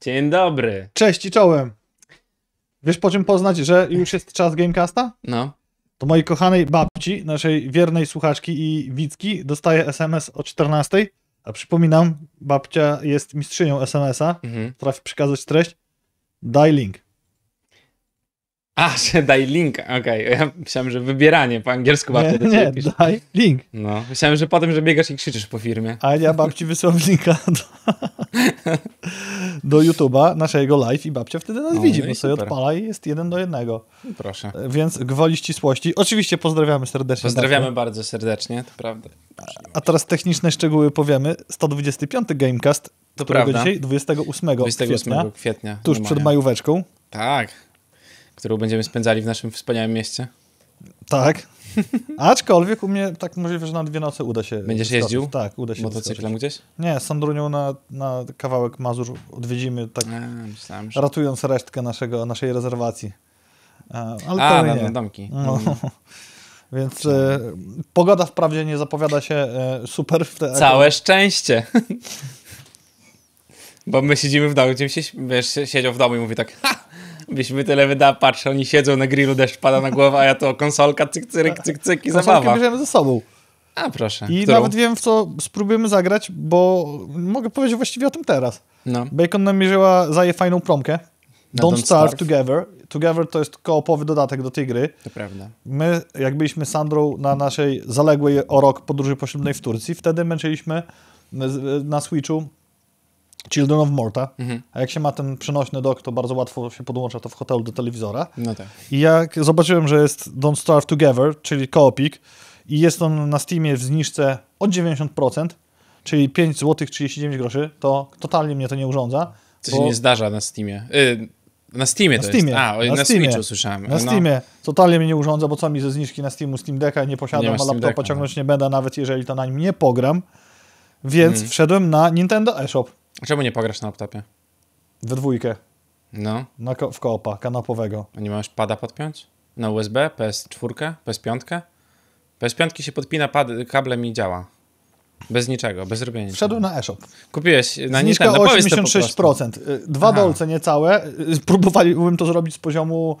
Dzień dobry. Cześć i czołem. Wiesz po czym poznać, że już jest czas Gamecasta? No. To mojej kochanej babci, naszej wiernej słuchaczki i widzki, dostaje SMS o 14. A przypominam, babcia jest mistrzynią SMS-a, mhm. potrafi przekazać treść. Daj link. A, że daj link, okej. Okay. Ja myślałem, że wybieranie po angielsku babci nie, nie, pisze. daj link. No, myślałem, że potem, że biegasz i krzyczysz po firmie. A ja babci wysłał linka do, do YouTube'a, naszego live i babcia wtedy nas o, no, widzi, no bo sobie odpala i jest jeden do jednego. No, proszę. E, więc gwoli ścisłości. Oczywiście pozdrawiamy serdecznie. Pozdrawiamy bardzo serdecznie, to prawda. A teraz techniczne szczegóły powiemy. 125 Gamecast, to prawda. dzisiaj 28, 28 kwietnia, kwietnia tuż przed majóweczką. Tak, którą będziemy spędzali w naszym wspaniałym mieście. Tak. Aczkolwiek u mnie tak możliwe, że na dwie noce uda się. Będziesz wyskoczyć. jeździł? Tak, uda się. Motocyklem gdzieś? Nie, z Sandrunią na, na kawałek Mazur odwiedzimy, tak. A, myślałem, że... Ratując resztkę naszego, naszej rezerwacji. E, ale A, na, na domki. No. Mhm. Więc e, pogoda wprawdzie nie zapowiada się e, super w te. Całe jako... szczęście. Bo my siedzimy w domu, gdzie się, wiesz, siedział w domu i mówi tak, ha, byśmy tyle wyda patrz, oni siedzą na grillu, deszcz pada na głowę, a ja to konsolka, cyk, cyryk, cyk, cyk i zabawa. bierzemy ze sobą. A, proszę. I Którą? nawet wiem, w co spróbujemy zagrać, bo mogę powiedzieć właściwie o tym teraz. No. Bacon namierzyła zaje fajną promkę. No, don't, don't Starve Together. Together to jest koopowy dodatek do tej gry. To prawda. My, jak byliśmy z Sandrą na naszej zaległej o rok podróży poślubnej w Turcji, wtedy męczyliśmy na Switchu Children of Morta, mhm. a jak się ma ten przenośny dok, to bardzo łatwo się podłącza to w hotelu do telewizora. No tak. I jak zobaczyłem, że jest Don't Starve Together, czyli Koopik, i jest on na Steamie w zniżce od 90%, czyli 5 zł 39 groszy, to totalnie mnie to nie urządza. To bo... się nie zdarza na Steamie. Y, na Steamie na to Steamie. jest. A, na, na Steamie. Switchu słyszałem. Na no. Steamie. Totalnie mnie nie urządza, bo co mi ze zniżki na Steamu Steam Decka nie posiadam, nie a laptopa Decka, ciągnąć no. nie będę, nawet jeżeli to na nim nie pogram. Więc hmm. wszedłem na Nintendo eShop Czemu nie pograsz na laptopie? We dwójkę. No. Na ko w koopa, kanapowego. A nie masz pada podpiąć? Na USB, PS4, PS5? PS5 się podpina pad kablem i działa. Bez niczego, bez robienia. Wszedł na e-shop. Kupiłeś na Zniżka Nintendo. 86%. Dwa dolce niecałe. Próbowałem to zrobić z poziomu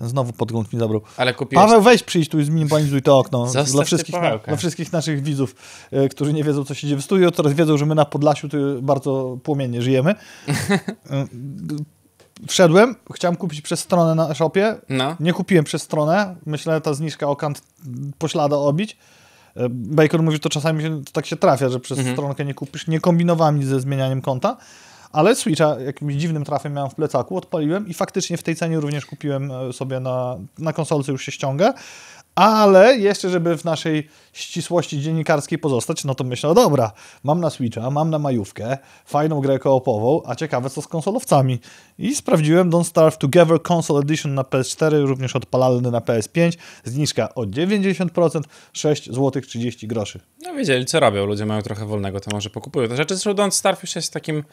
znowu podgląd mi zabrał. Ale kupiłeś... Paweł, weź przyjdź tu i zminimalizuj to okno. dla wszystkich, dla wszystkich naszych widzów, e, którzy nie wiedzą, co się dzieje w studiu, teraz wiedzą, że my na Podlasiu bardzo płomiennie żyjemy. E, wszedłem, chciałem kupić przez stronę na shopie. No. Nie kupiłem przez stronę. Myślę, ta zniżka okant poślada obić. E, Bacon mówi, że to czasami się, to tak się trafia, że przez mhm. stronkę nie kupisz. Nie kombinowałem nic ze zmienianiem konta. Ale Switcha jakimś dziwnym trafem miałem w plecaku, odpaliłem i faktycznie w tej cenie również kupiłem e, sobie na, na konsolce, już się ściągę. Ale jeszcze, żeby w naszej ścisłości dziennikarskiej pozostać, no to myślę, dobra, mam na Switcha, mam na majówkę, fajną grę koopową, a ciekawe co z konsolowcami. I sprawdziłem Don't Starve Together Console Edition na PS4, również odpalalny na PS5, zniżka o 90%, 6 zł 30 groszy. No wiedzieli co robią, ludzie mają trochę wolnego, to może pokupują te rzeczy. Zresztą Don't Starve już jest takim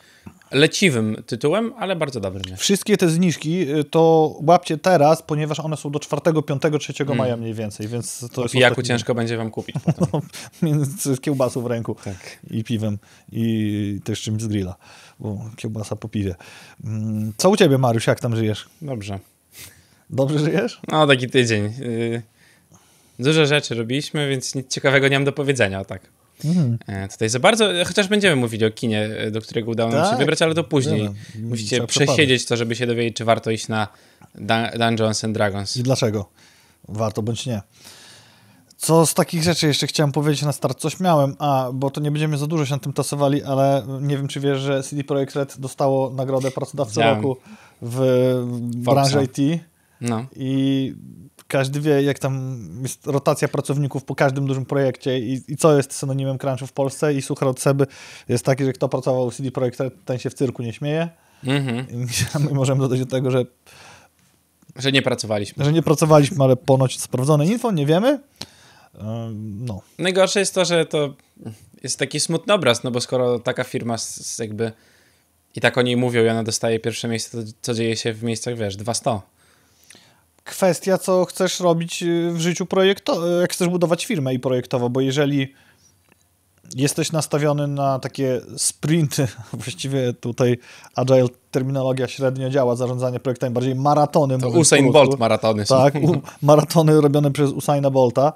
leciwym tytułem, ale bardzo dobrym. Wszystkie te zniżki y, to łapcie teraz, ponieważ one są do 4, 5, 3 maja mniej więcej więcej, więc to jest... ostatni... ciężko będzie wam kupić no, z kiełbasą w ręku tak. i piwem i też czymś z grilla, bo kiełbasa po piwie. Mm, co u ciebie, Mariusz, jak tam żyjesz? Dobrze. Dobrze żyjesz? No, taki tydzień. Y, dużo rzeczy robiliśmy, więc nic ciekawego nie mam do powiedzenia, tak. Mhm. E, tutaj za bardzo, chociaż będziemy mówili o kinie, e, do którego udało nam tak. się wybrać, ale to później. Nie mm, Musicie przesiedzieć to, żeby się dowiedzieć, czy warto iść na Dungeons and Dragons. I dlaczego? Warto bądź nie. Co z takich rzeczy jeszcze chciałem powiedzieć na start? Coś miałem, a, bo to nie będziemy za dużo się na tym tasowali, ale nie wiem, czy wiesz, że CD Projekt Red dostało nagrodę pracodawcy roku w branży IT. No. I każdy wie, jak tam jest rotacja pracowników po każdym dużym projekcie i, i co jest synonimem crunchu w Polsce. I suchar od Seby jest taki, że kto pracował w CD Projekt Red, ten się w cyrku nie śmieje. Mhm. My I możemy dodać do tego, że że nie pracowaliśmy. Że nie pracowaliśmy, ale ponoć sprawdzone info, nie wiemy. No. Najgorsze jest to, że to jest taki smutny obraz, no bo skoro taka firma jakby i tak o niej mówią i ona dostaje pierwsze miejsce, to co dzieje się w miejscach, wiesz, 200. Kwestia, co chcesz robić y, w życiu projektu, e, jak chcesz budować firmę i projektowo, bo jeżeli jesteś nastawiony na takie sprinty, właściwie tutaj agile terminologia średnio działa, zarządzanie projektami, bardziej maratony. To Usain Bolt maratony. Są. Tak, u, maratony robione przez Usaina Bolta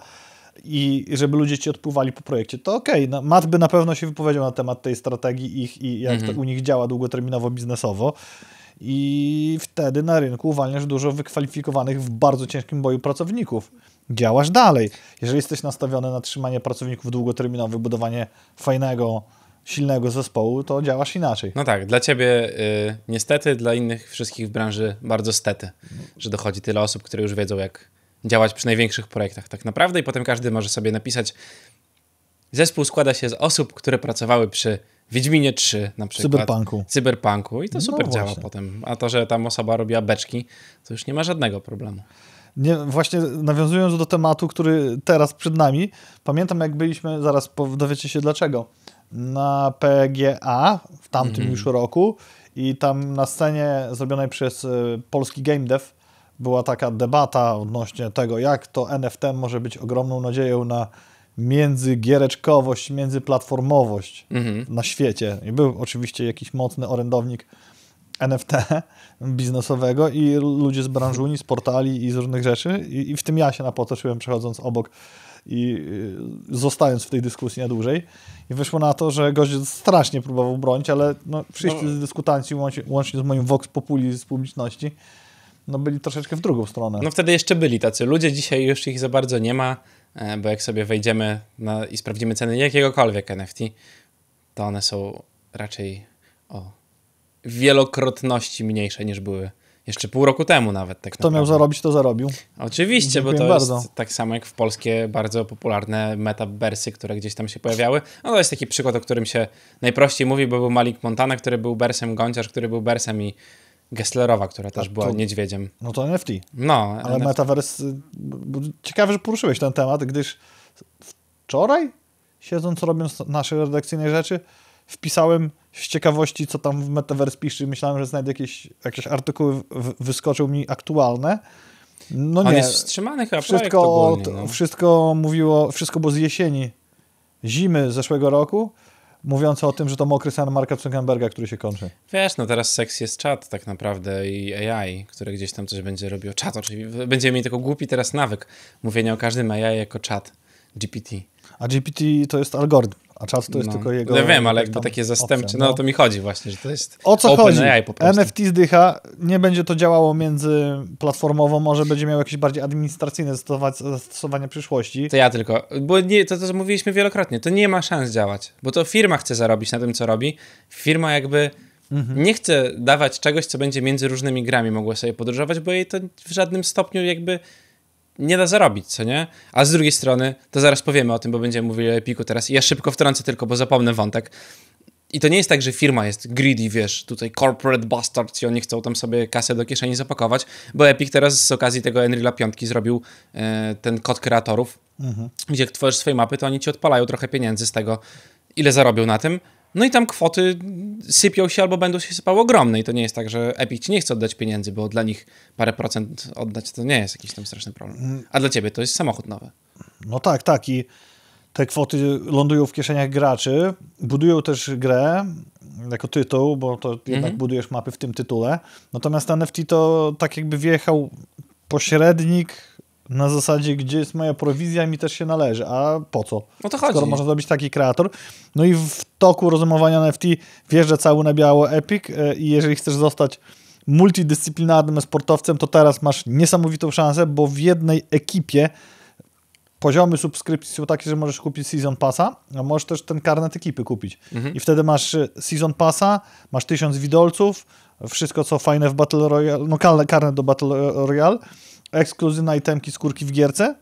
i żeby ludzie ci odpływali po projekcie. To okej, okay. No, Matt by na pewno się wypowiedział na temat tej strategii ich i jak mhm. to u nich działa długoterminowo, biznesowo. I wtedy na rynku uwalniasz dużo wykwalifikowanych w bardzo ciężkim boju pracowników działasz dalej. Jeżeli jesteś nastawiony na trzymanie pracowników długoterminowe, budowanie fajnego, silnego zespołu, to działasz inaczej. No tak, dla ciebie y, niestety, dla innych wszystkich w branży bardzo stety, że dochodzi tyle osób, które już wiedzą, jak działać przy największych projektach tak naprawdę i potem każdy może sobie napisać zespół składa się z osób, które pracowały przy Wiedźminie 3 na przykład. Cyberpunku. Cyberpunku i to no super no działa potem. A to, że tam osoba robiła beczki, to już nie ma żadnego problemu nie, właśnie nawiązując do tematu, który teraz przed nami, pamiętam jak byliśmy, zaraz dowiecie się dlaczego, na PGA w tamtym mm -hmm. już roku i tam na scenie zrobionej przez e, polski game dev była taka debata odnośnie tego, jak to NFT może być ogromną nadzieją na międzygiereczkowość, międzyplatformowość mhm. na świecie. I był oczywiście jakiś mocny orędownik NFT biznesowego i ludzie z branży Unii, z portali i z różnych rzeczy. I, i w tym ja się napotoczyłem przechodząc obok i y, zostając w tej dyskusji na dłużej. I wyszło na to, że gość strasznie próbował bronić, ale no, wszyscy no. dyskutanci, łącznie z moim Vox Populi z publiczności, no byli troszeczkę w drugą stronę. No wtedy jeszcze byli tacy ludzie, dzisiaj już ich za bardzo nie ma, e, bo jak sobie wejdziemy na, i sprawdzimy ceny jakiegokolwiek NFT, to one są raczej o wielokrotności mniejsze niż były jeszcze pół roku temu nawet. Tak Kto naprawdę. miał zarobić, to zarobił. Oczywiście, Dziękuję bo to bardzo. jest tak samo jak w polskie bardzo popularne metabersy, które gdzieś tam się pojawiały. No to jest taki przykład, o którym się najprościej mówi, bo był Malik Montana, który był bersem, Gąciarz, który był bersem i Gesslerowa, która też tak, to, była niedźwiedziem. No to NFT. No. Ale NFT. metavers... Ciekawe, że poruszyłeś ten temat, gdyż wczoraj, siedząc, robiąc nasze redakcyjne rzeczy, wpisałem z ciekawości, co tam w Metaverse pisze i myślałem, że znajdę jakieś, jakieś artykuły, wyskoczył mi aktualne. No On nie. jest wstrzymany chyba wszystko, ogólnie, no. wszystko mówiło, wszystko było z jesieni, zimy zeszłego roku, mówiące o tym, że to mokry sen Marka Zuckerberga, który się kończy. Wiesz, no teraz seks jest czat tak naprawdę i AI, które gdzieś tam coś będzie robił. Czat oczywiście. Będziemy mieli tylko głupi teraz nawyk mówienia o każdym AI jako czat. GPT. A GPT to jest algorytm a czas to jest no. tylko no jego... Nie wiem, ale jakby takie zastępcze, no. no to mi chodzi właśnie, że to jest O co open chodzi? AI po NFT zdycha, nie będzie to działało międzyplatformowo, może będzie miało jakieś bardziej administracyjne w przyszłości. To ja tylko, bo nie, to, to mówiliśmy wielokrotnie, to nie ma szans działać, bo to firma chce zarobić na tym, co robi. Firma jakby... Mhm. Nie chce dawać czegoś, co będzie między różnymi grami mogło sobie podróżować, bo jej to w żadnym stopniu jakby nie da zarobić, co nie? A z drugiej strony, to zaraz powiemy o tym, bo będziemy mówili o Epiku teraz. I ja szybko wtrącę tylko, bo zapomnę wątek. I to nie jest tak, że firma jest greedy, wiesz, tutaj corporate bastards i oni chcą tam sobie kasę do kieszeni zapakować, bo Epic teraz z okazji tego Enrila 5 zrobił e, ten kod kreatorów, mhm. gdzie jak tworzysz swoje mapy, to oni ci odpalają trochę pieniędzy z tego, ile zarobią na tym, no i tam kwoty sypią się albo będą się sypały ogromne i to nie jest tak, że Epic nie chce oddać pieniędzy, bo dla nich parę procent oddać to nie jest jakiś tam straszny problem. A dla ciebie to jest samochód nowy. No tak, tak i te kwoty lądują w kieszeniach graczy, budują też grę jako tytuł, bo to mhm. jednak budujesz mapy w tym tytule. Natomiast NFT to tak jakby wjechał pośrednik na zasadzie, gdzie jest moja prowizja, mi też się należy. A po co? No to chodzi. Skoro można zrobić taki kreator. No i w toku rozumowania NFT wjeżdża cały na biało Epic e, i jeżeli chcesz zostać multidyscyplinarnym sportowcem, to teraz masz niesamowitą szansę, bo w jednej ekipie poziomy subskrypcji są takie, że możesz kupić Season Passa, a możesz też ten karnet ekipy kupić. Mhm. I wtedy masz e, Season Passa, masz tysiąc widolców, wszystko co fajne w Battle Royale, no karnet do Battle Royale, ekskluzywne itemki skórki w gierce,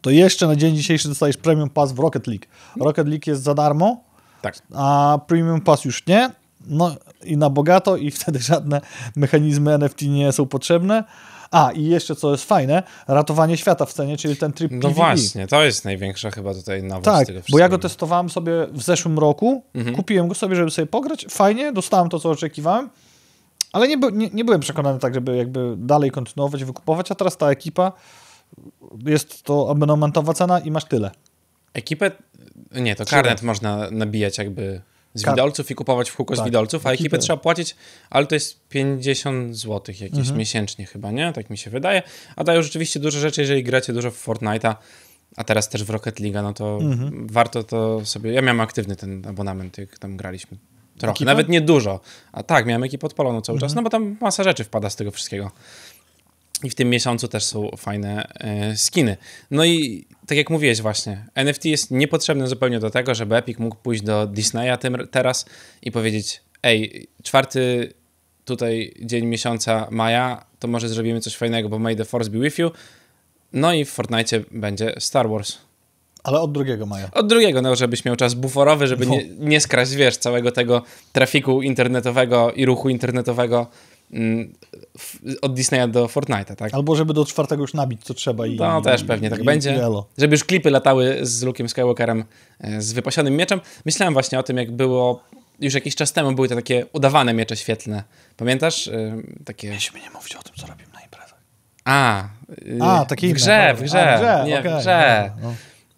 to jeszcze na dzień dzisiejszy dostajesz Premium Pass w Rocket League. Rocket League jest za darmo, tak. a Premium Pass już nie. No i na bogato i wtedy żadne mechanizmy NFT nie są potrzebne. A, i jeszcze co jest fajne, ratowanie świata w cenie, czyli ten trip. No PvE. właśnie, to jest największa chyba tutaj nowość. Tak, bo ja go testowałem sobie w zeszłym roku, mhm. kupiłem go sobie, żeby sobie pograć, fajnie, dostałem to, co oczekiwałem, ale nie, nie, nie byłem przekonany tak, żeby jakby dalej kontynuować, wykupować, a teraz ta ekipa jest to abonamentowa cena i masz tyle. Ekipę? Nie, to karnet można nabijać jakby z Kar widolców i kupować w kółko tak, z widolców, a ekipę, trzeba płacić, ale to jest 50 zł jakieś mhm. miesięcznie chyba, nie? Tak mi się wydaje. A dają rzeczywiście duże rzeczy, jeżeli gracie dużo w Fortnite'a, a teraz też w Rocket League, no to mhm. warto to sobie... Ja miałem aktywny ten abonament, jak tam graliśmy Trochę, ekipę? nawet nie dużo. A tak, miałem ekipę odpaloną cały mhm. czas, no bo tam masa rzeczy wpada z tego wszystkiego. I w tym miesiącu też są fajne e, skiny. No i tak jak mówiłeś właśnie, NFT jest niepotrzebne zupełnie do tego, żeby Epic mógł pójść do Disneya tym, teraz i powiedzieć ej, czwarty tutaj dzień miesiąca maja, to może zrobimy coś fajnego, bo May the Force be with you. No i w Fortnite będzie Star Wars. Ale od drugiego maja. Od drugiego, no żebyś miał czas buforowy, żeby no. nie, nie skraść, wiesz, całego tego trafiku internetowego i ruchu internetowego mm, w, od Disneya do Fortnite'a, tak? Albo żeby do czwartego już nabić, co trzeba i... No też pewnie i, tak i, będzie. I żeby już klipy latały z Luke'em Skywalkerem e, z wypasionym mieczem. Myślałem właśnie o tym, jak było już jakiś czas temu były te takie udawane miecze świetlne. Pamiętasz? Ja e, takie... Mieliśmy nie mówić o tym, co robimy na imprezach. A, A takie w grze, w grze, A, w grze. nie, okay. w grze. No.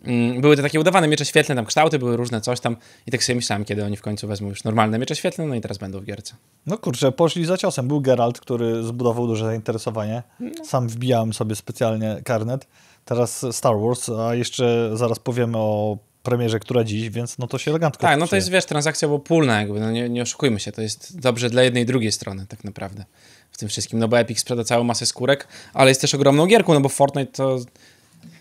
Mm, były te takie udawane miecze świetlne, tam kształty były różne, coś tam. I tak sobie myślałem, kiedy oni w końcu wezmą już normalne miecze świetlne, no i teraz będą w gierce. No kurczę, poszli za ciosem. Był Geralt, który zbudował duże zainteresowanie. No. Sam wbijałem sobie specjalnie karnet. Teraz Star Wars, a jeszcze zaraz powiemy o premierze, która dziś, więc no to się elegancko Tak, no to jest, wiesz, transakcja obopólna jakby, no nie, nie oszukujmy się, to jest dobrze dla jednej i drugiej strony tak naprawdę w tym wszystkim, no bo Epic sprzeda całą masę skórek, ale jest też ogromną gierką, no bo Fortnite to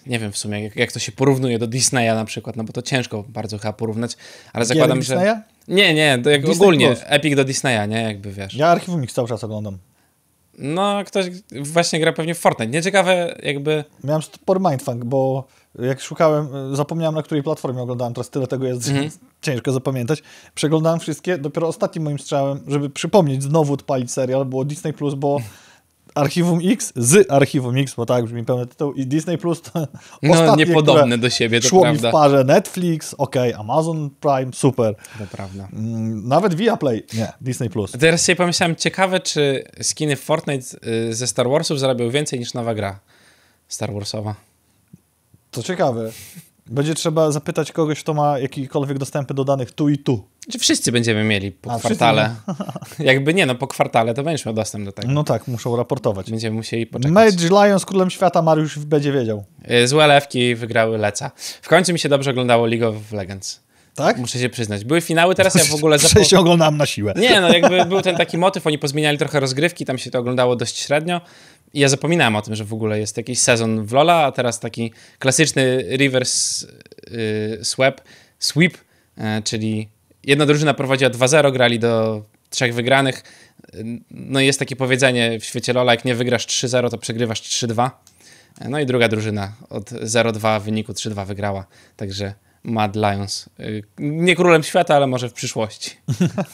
nie wiem w sumie, jak, jak to się porównuje do Disneya na przykład, no bo to ciężko bardzo chyba porównać, ale Gier zakładam, Disneya? że... Nie, nie, to jak ogólnie, Plus. Epic do Disneya, nie, jakby wiesz. Ja Archiwum X cały czas oglądam. No, ktoś właśnie gra pewnie w Fortnite, ciekawe jakby... Miałem spory mindfuck, bo jak szukałem, zapomniałem na której platformie oglądałem, teraz tyle tego jest mm ciężko zapamiętać. Przeglądałem wszystkie, dopiero ostatnim moim strzałem, żeby przypomnieć, znowu odpalić serial, było Disney+, Plus, bo Archiwum X z Archiwum X, bo tak brzmi pełny tytuł, i Disney Plus to no, ostatnie, niepodobne do siebie, to szło prawda. mi w parze Netflix, ok, Amazon Prime, super. To prawda. Mm, nawet Viaplay, nie, Disney Plus. teraz sobie pomyślałem, ciekawe, czy skiny w Fortnite y, ze Star Warsów zarabią więcej niż nowa gra Star Warsowa. To ciekawe. Będzie trzeba zapytać kogoś, kto ma jakikolwiek dostępy do danych tu i tu. Czy znaczy, wszyscy będziemy mieli po A, kwartale? Jakby nie, no po kwartale to będziesz miał dostęp do tego. No tak, muszą raportować. Będziemy musieli poczekać. Mage Lions Królem Świata Mariusz będzie wiedział. Y, złe lewki wygrały Leca. W końcu mi się dobrze oglądało League of Legends. Tak? Muszę się przyznać. Były finały, teraz ja w ogóle... Zapo... się oglądam na siłę. Nie, no jakby był ten taki motyw, oni pozmieniali trochę rozgrywki, tam się to oglądało dość średnio. I ja zapominałem o tym, że w ogóle jest jakiś sezon w Lola, a teraz taki klasyczny reverse yy, sweep, sweep yy, czyli jedna drużyna prowadziła 2-0, grali do trzech wygranych. Y, no i jest takie powiedzenie w świecie Lola, jak nie wygrasz 3-0, to przegrywasz 3-2. Y, no i druga drużyna od 0-2 w wyniku 3-2 wygrała. Także Mad Lions. Y, nie królem świata, ale może w przyszłości.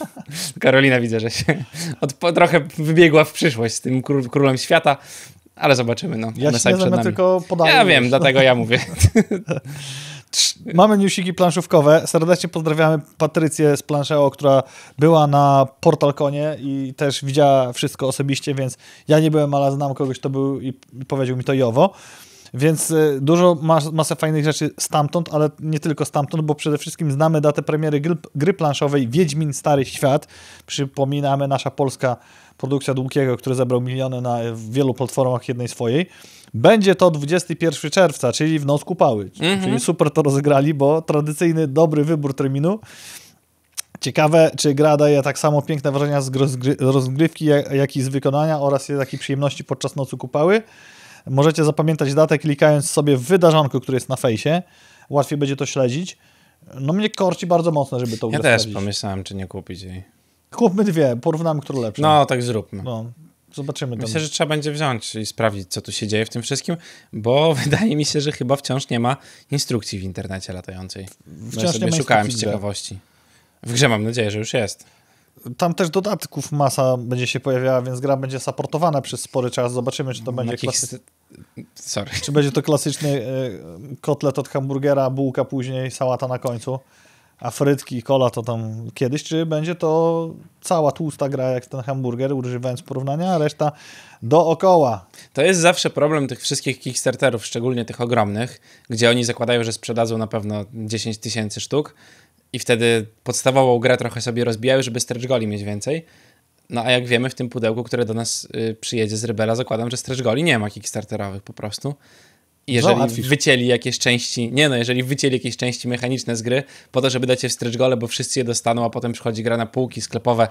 Karolina widzę, że się od, trochę wybiegła w przyszłość z tym królem świata, ale zobaczymy. No, ja się nie tylko podaję. Ja już. wiem, dlatego ja mówię. Mamy newsiki planszówkowe. Serdecznie pozdrawiamy Patrycję z Planszeo, która była na Portalkonie i też widziała wszystko osobiście, więc ja nie byłem, ale znam kogoś, kto był i powiedział mi to jowo. Więc e, dużo, mas masę fajnych rzeczy stamtąd, ale nie tylko stamtąd, bo przede wszystkim znamy datę premiery gry, gry planszowej Wiedźmin Stary Świat. Przypominamy, nasza polska produkcja Długiego, który zebrał miliony na wielu platformach jednej swojej. Będzie to 21 czerwca, czyli w noc kupały. Mhm. Czyli super to rozegrali, bo tradycyjny, dobry wybór terminu. Ciekawe, czy gra daje tak samo piękne wrażenia z rozgrywki, jak, i z wykonania oraz takiej przyjemności podczas nocy kupały. Możecie zapamiętać datę klikając sobie w wydarzonku, który jest na fejsie. Łatwiej będzie to śledzić. No mnie korci bardzo mocno, żeby to Ja też sprawdzić. pomyślałem, czy nie kupić jej. Kupmy dwie, porównamy, które lepsze. No, tak zróbmy. No, zobaczymy. Myślę, że trzeba będzie wziąć i sprawdzić, co tu się dzieje w tym wszystkim, bo wydaje mi się, że chyba wciąż nie ma instrukcji w internecie latającej. Wciąż ja sobie nie ma szukałem z ciekawości. W grze mam nadzieję, że już jest. Tam też dodatków masa będzie się pojawiała, więc gra będzie supportowana przez spory czas. Zobaczymy, czy to no, będzie klasy... Sorry. Czy będzie to klasyczny e, kotlet od hamburgera, bułka później, sałata na końcu, a frytki i kola to tam kiedyś, czy będzie to cała tłusta gra jak ten hamburger, używając porównania, a reszta dookoła. To jest zawsze problem tych wszystkich Kickstarterów, szczególnie tych ogromnych, gdzie oni zakładają, że sprzedadzą na pewno 10 tysięcy sztuk i wtedy podstawową grę trochę sobie rozbijają, żeby stretch goli mieć więcej no a jak wiemy, w tym pudełku, które do nas y, przyjedzie z Rebela, zakładam, że Stretch Goli nie ma kickstarterowych po prostu. Jeżeli no, wycięli jakieś części, nie no, jeżeli wycięli jakieś części mechaniczne z gry po to, żeby dać je w Stretch Gole, bo wszyscy je dostaną, a potem przychodzi gra na półki sklepowe,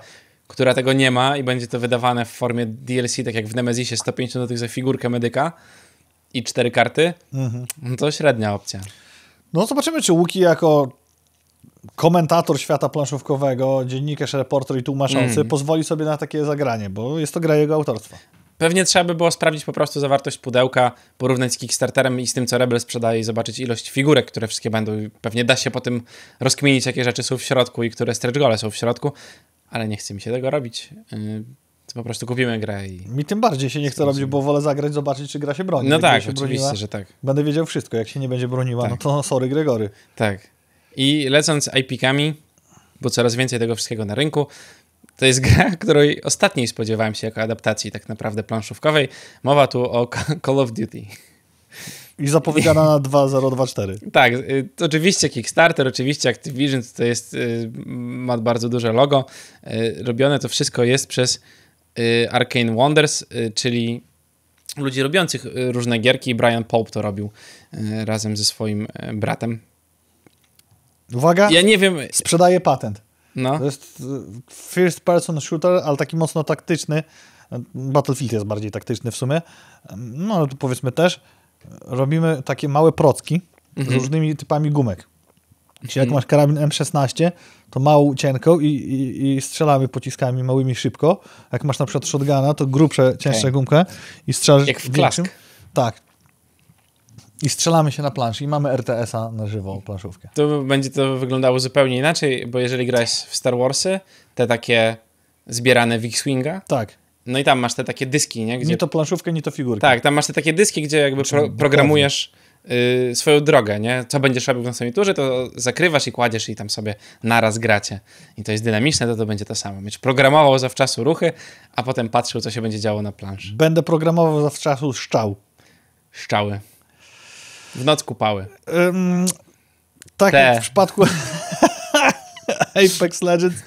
która tego nie ma i będzie to wydawane w formie DLC, tak jak w Nemesisie 150 zł za figurkę medyka i cztery karty, mhm. no to średnia opcja. No zobaczymy, czy Łuki jako komentator świata planszówkowego, dziennikarz, reporter i tłumaczący mm. pozwoli sobie na takie zagranie, bo jest to gra jego autorstwa. Pewnie trzeba by było sprawdzić po prostu zawartość pudełka, porównać z Kickstarterem i z tym, co Rebel sprzedaje i zobaczyć ilość figurek, które wszystkie będą. Pewnie da się po tym rozkminić, jakie rzeczy są w środku i które stretch gole są w środku, ale nie chce mi się tego robić. Yy, to po prostu kupimy grę i... Mi tym bardziej się nie chce robić, bo wolę zagrać, zobaczyć, czy gra się broni. No jak tak, oczywiście, broniła, że tak. Będę wiedział wszystko. Jak się nie będzie broniła, no tak. no to sorry Gregory. Tak. I lecąc IP-kami, bo coraz więcej tego wszystkiego na rynku, to jest gra, której ostatniej spodziewałem się jako adaptacji tak naprawdę planszówkowej. Mowa tu o Call of Duty. I zapowiedziana na 2024. tak, y, oczywiście Kickstarter, oczywiście Activision, to jest, y, ma bardzo duże logo. Y, robione to wszystko jest przez Arcane Wonders, czyli ludzi robiących różne gierki. Brian Pope to robił razem ze swoim bratem, Uwaga. Ja nie wiem. Sprzedaje patent. No. To jest y, first person shooter, ale taki mocno taktyczny. Battlefield jest bardziej taktyczny w sumie. No ale tu powiedzmy też robimy takie małe procki mhm. z różnymi typami gumek. Czyli jak mhm. masz karabin M16, to małą cienką i, i, i, strzelamy pociskami małymi szybko. Jak masz na przykład shotguna, to grubsze, cięższe okay. gumkę i strzelasz... Jak w klask. Tak. I strzelamy się na planszy i mamy RTS-a na żywą planszówkę. To będzie to wyglądało zupełnie inaczej, bo jeżeli grałeś w Star Warsy, te takie zbierane w X-Winga. Tak. No i tam masz te takie dyski, nie? Gdzie... Nie to planszówkę, nie to figurki. Tak, tam masz te takie dyski, gdzie jakby pro programujesz y, swoją drogę, nie? Co będziesz robił w następnej turze, to zakrywasz i kładziesz i tam sobie naraz gracie. I to jest dynamiczne, to to będzie to samo. Będziesz programował zawczasu ruchy, a potem patrzył, co się będzie działo na planszy. Będę programował zawczasu szczał. Szczały. W noc kupały. Um, tak Te. jak w przypadku Apex Legends,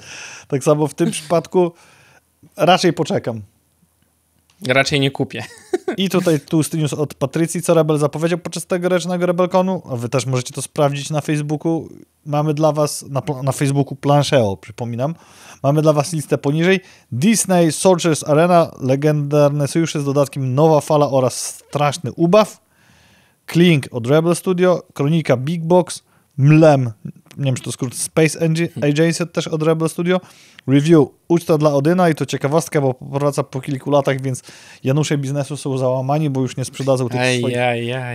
tak samo w tym przypadku raczej poczekam. Raczej nie kupię. I tutaj tłusty news od Patrycji, co Rebel zapowiedział podczas tegorocznego Rebelkonu. A wy też możecie to sprawdzić na Facebooku. Mamy dla was, na, na Facebooku Plancheo, przypominam. Mamy dla was listę poniżej. Disney, Soldiers Arena, legendarne sojusze z dodatkiem Nowa Fala oraz Straszny Ubaw. Kling od Rebel Studio, Kronika Big Box, Mlem, nie wiem czy to skrót, Space Engine, Agency też od Rebel Studio, Review, Uczta dla Odyna i to ciekawostka, bo powraca po kilku latach, więc Janusze biznesu są załamani, bo już nie sprzedadzą tych swoich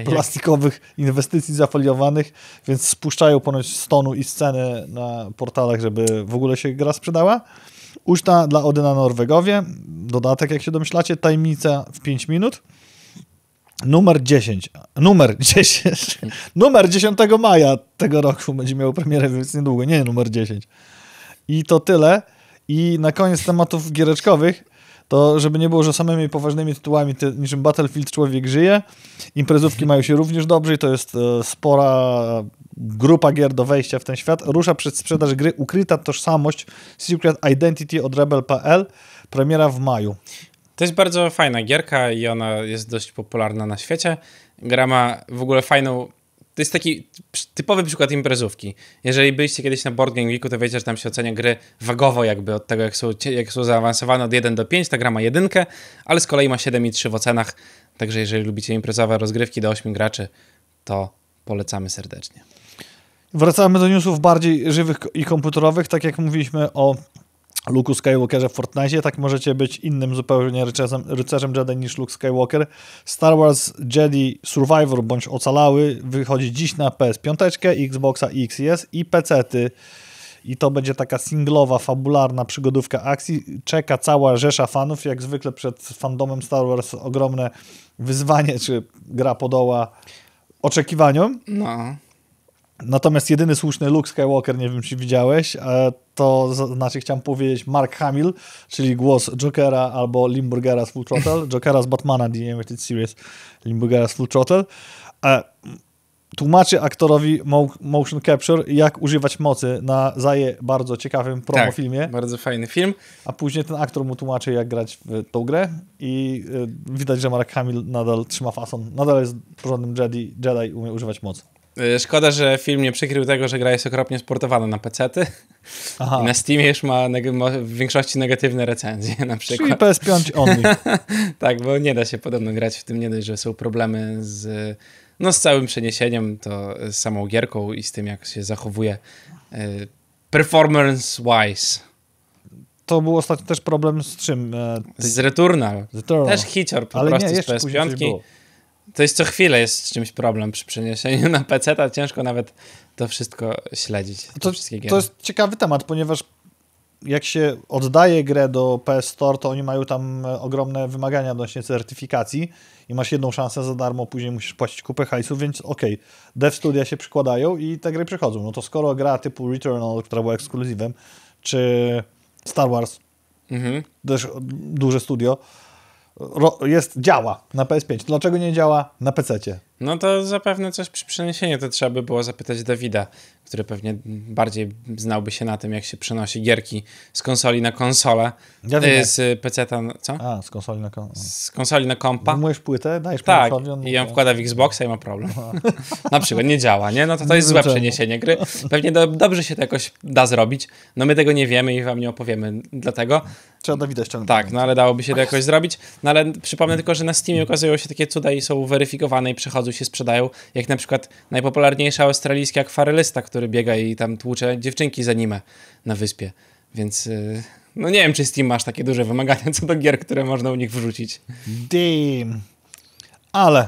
plastikowych inwestycji zafoliowanych, więc spuszczają ponoć stonu i sceny na portalach, żeby w ogóle się gra sprzedała. Uczta dla Odyna Norwegowie, dodatek jak się domyślacie, tajemnica w 5 minut. Numer 10. Numer 10. numer 10 maja tego roku będzie miał premierę, więc niedługo. Nie, numer 10. I to tyle. I na koniec tematów giereczkowych, to żeby nie było, że samymi poważnymi tytułami ty, niczym Battlefield Człowiek żyje, imprezówki mają się również dobrze i to jest e, spora grupa gier do wejścia w ten świat. Rusza przed sprzedaż gry Ukryta Tożsamość Secret Identity od Rebel.pl, premiera w maju. To jest bardzo fajna gierka i ona jest dość popularna na świecie. Gra ma w ogóle fajną. To jest taki typowy przykład imprezówki. Jeżeli byliście kiedyś na Board Game Weeku, to wiecie, że tam się ocenia gry wagowo jakby od tego, jak są, jak są zaawansowane od 1 do 5, ta gra ma jedynkę, ale z kolei ma 7 i 3 w ocenach. Także jeżeli lubicie imprezowe rozgrywki do 8 graczy, to polecamy serdecznie. Wracamy do newsów bardziej żywych i komputerowych, tak jak mówiliśmy o Luke'u Skywalkerze w Fortnite, tak możecie być innym zupełnie rycerzem, rycerzem Jedi niż Luke Skywalker. Star Wars Jedi Survivor bądź Ocalały wychodzi dziś na PS5, Xboxa XS i PC-ty. I to będzie taka singlowa, fabularna przygodówka akcji. Czeka cała rzesza fanów. Jak zwykle przed fandomem Star Wars ogromne wyzwanie, czy gra podoła oczekiwaniom. No. Natomiast jedyny słuszny Luke Skywalker, nie wiem czy widziałeś, to znaczy chciałem powiedzieć Mark Hamill, czyli głos Jokera albo Limburgera z Full Throttle, Jokera z Batmana The Animated Series, Limburgera z Full Throttle. Tłumaczy aktorowi motion capture, jak używać mocy na zaje bardzo ciekawym promo tak, bardzo fajny film. A później ten aktor mu tłumaczy, jak grać w tą grę i y, widać, że Mark Hamill nadal trzyma fason, nadal jest porządnym Jedi, Jedi umie używać mocy. E, szkoda, że film nie przykrył tego, że gra jest okropnie sportowana na pecety. Aha. I na Steamie już ma, w większości negatywne recenzje na przykład. Czyli PS5 only. tak, bo nie da się podobno grać w tym, nie dość, że są problemy z, no, z całym przeniesieniem, to z samą gierką i z tym, jak się zachowuje e, performance-wise. To był ostatnio też problem z czym? E, z Returnal. Returnal. Też hicior po Ale prostu nie, z PS5 to jest co chwilę jest z czymś problem przy przeniesieniu na PC, a ciężko nawet to wszystko śledzić. To, to jest ciekawy temat, ponieważ jak się oddaje grę do PS Store, to oni mają tam e, ogromne wymagania odnośnie certyfikacji i masz jedną szansę za darmo, później musisz płacić kupę hajsu, więc okej, okay, dev studia się przykładają i te gry przychodzą. No to skoro gra typu Returnal, która była ekskluzywem, czy Star Wars, mhm. też duże studio, jest, działa na PS5. Dlaczego nie działa na PC? No to zapewne coś przy przeniesieniu to trzeba by było zapytać Dawida, który pewnie bardziej znałby się na tym, jak się przenosi gierki z konsoli na konsolę. Ja wiem, y, z pc na co? A, z konsoli na kompa. Z konsoli na kompa. Wyjmujesz płytę, dajesz tak, i ją wkłada w Xboxa i ma problem. No. na przykład nie działa, nie? No to to jest złe przeniesienie gry. Pewnie do, dobrze się to jakoś da zrobić. No my tego nie wiemy i wam nie opowiemy, dlatego... Trzeba Dawida ściągnąć. Tak, no ale dałoby się to jakoś zrobić. No ale przypomnę tylko, że na Steamie okazują się takie cuda i są weryfikowane i przechodzą się sprzedają, jak na przykład najpopularniejszy australijski akwarylysta, który biega i tam tłucze dziewczynki za nimę na wyspie. Więc y, no nie wiem, czy Steam masz takie duże wymagania co do gier, które można u nich wrzucić. Damn. Ale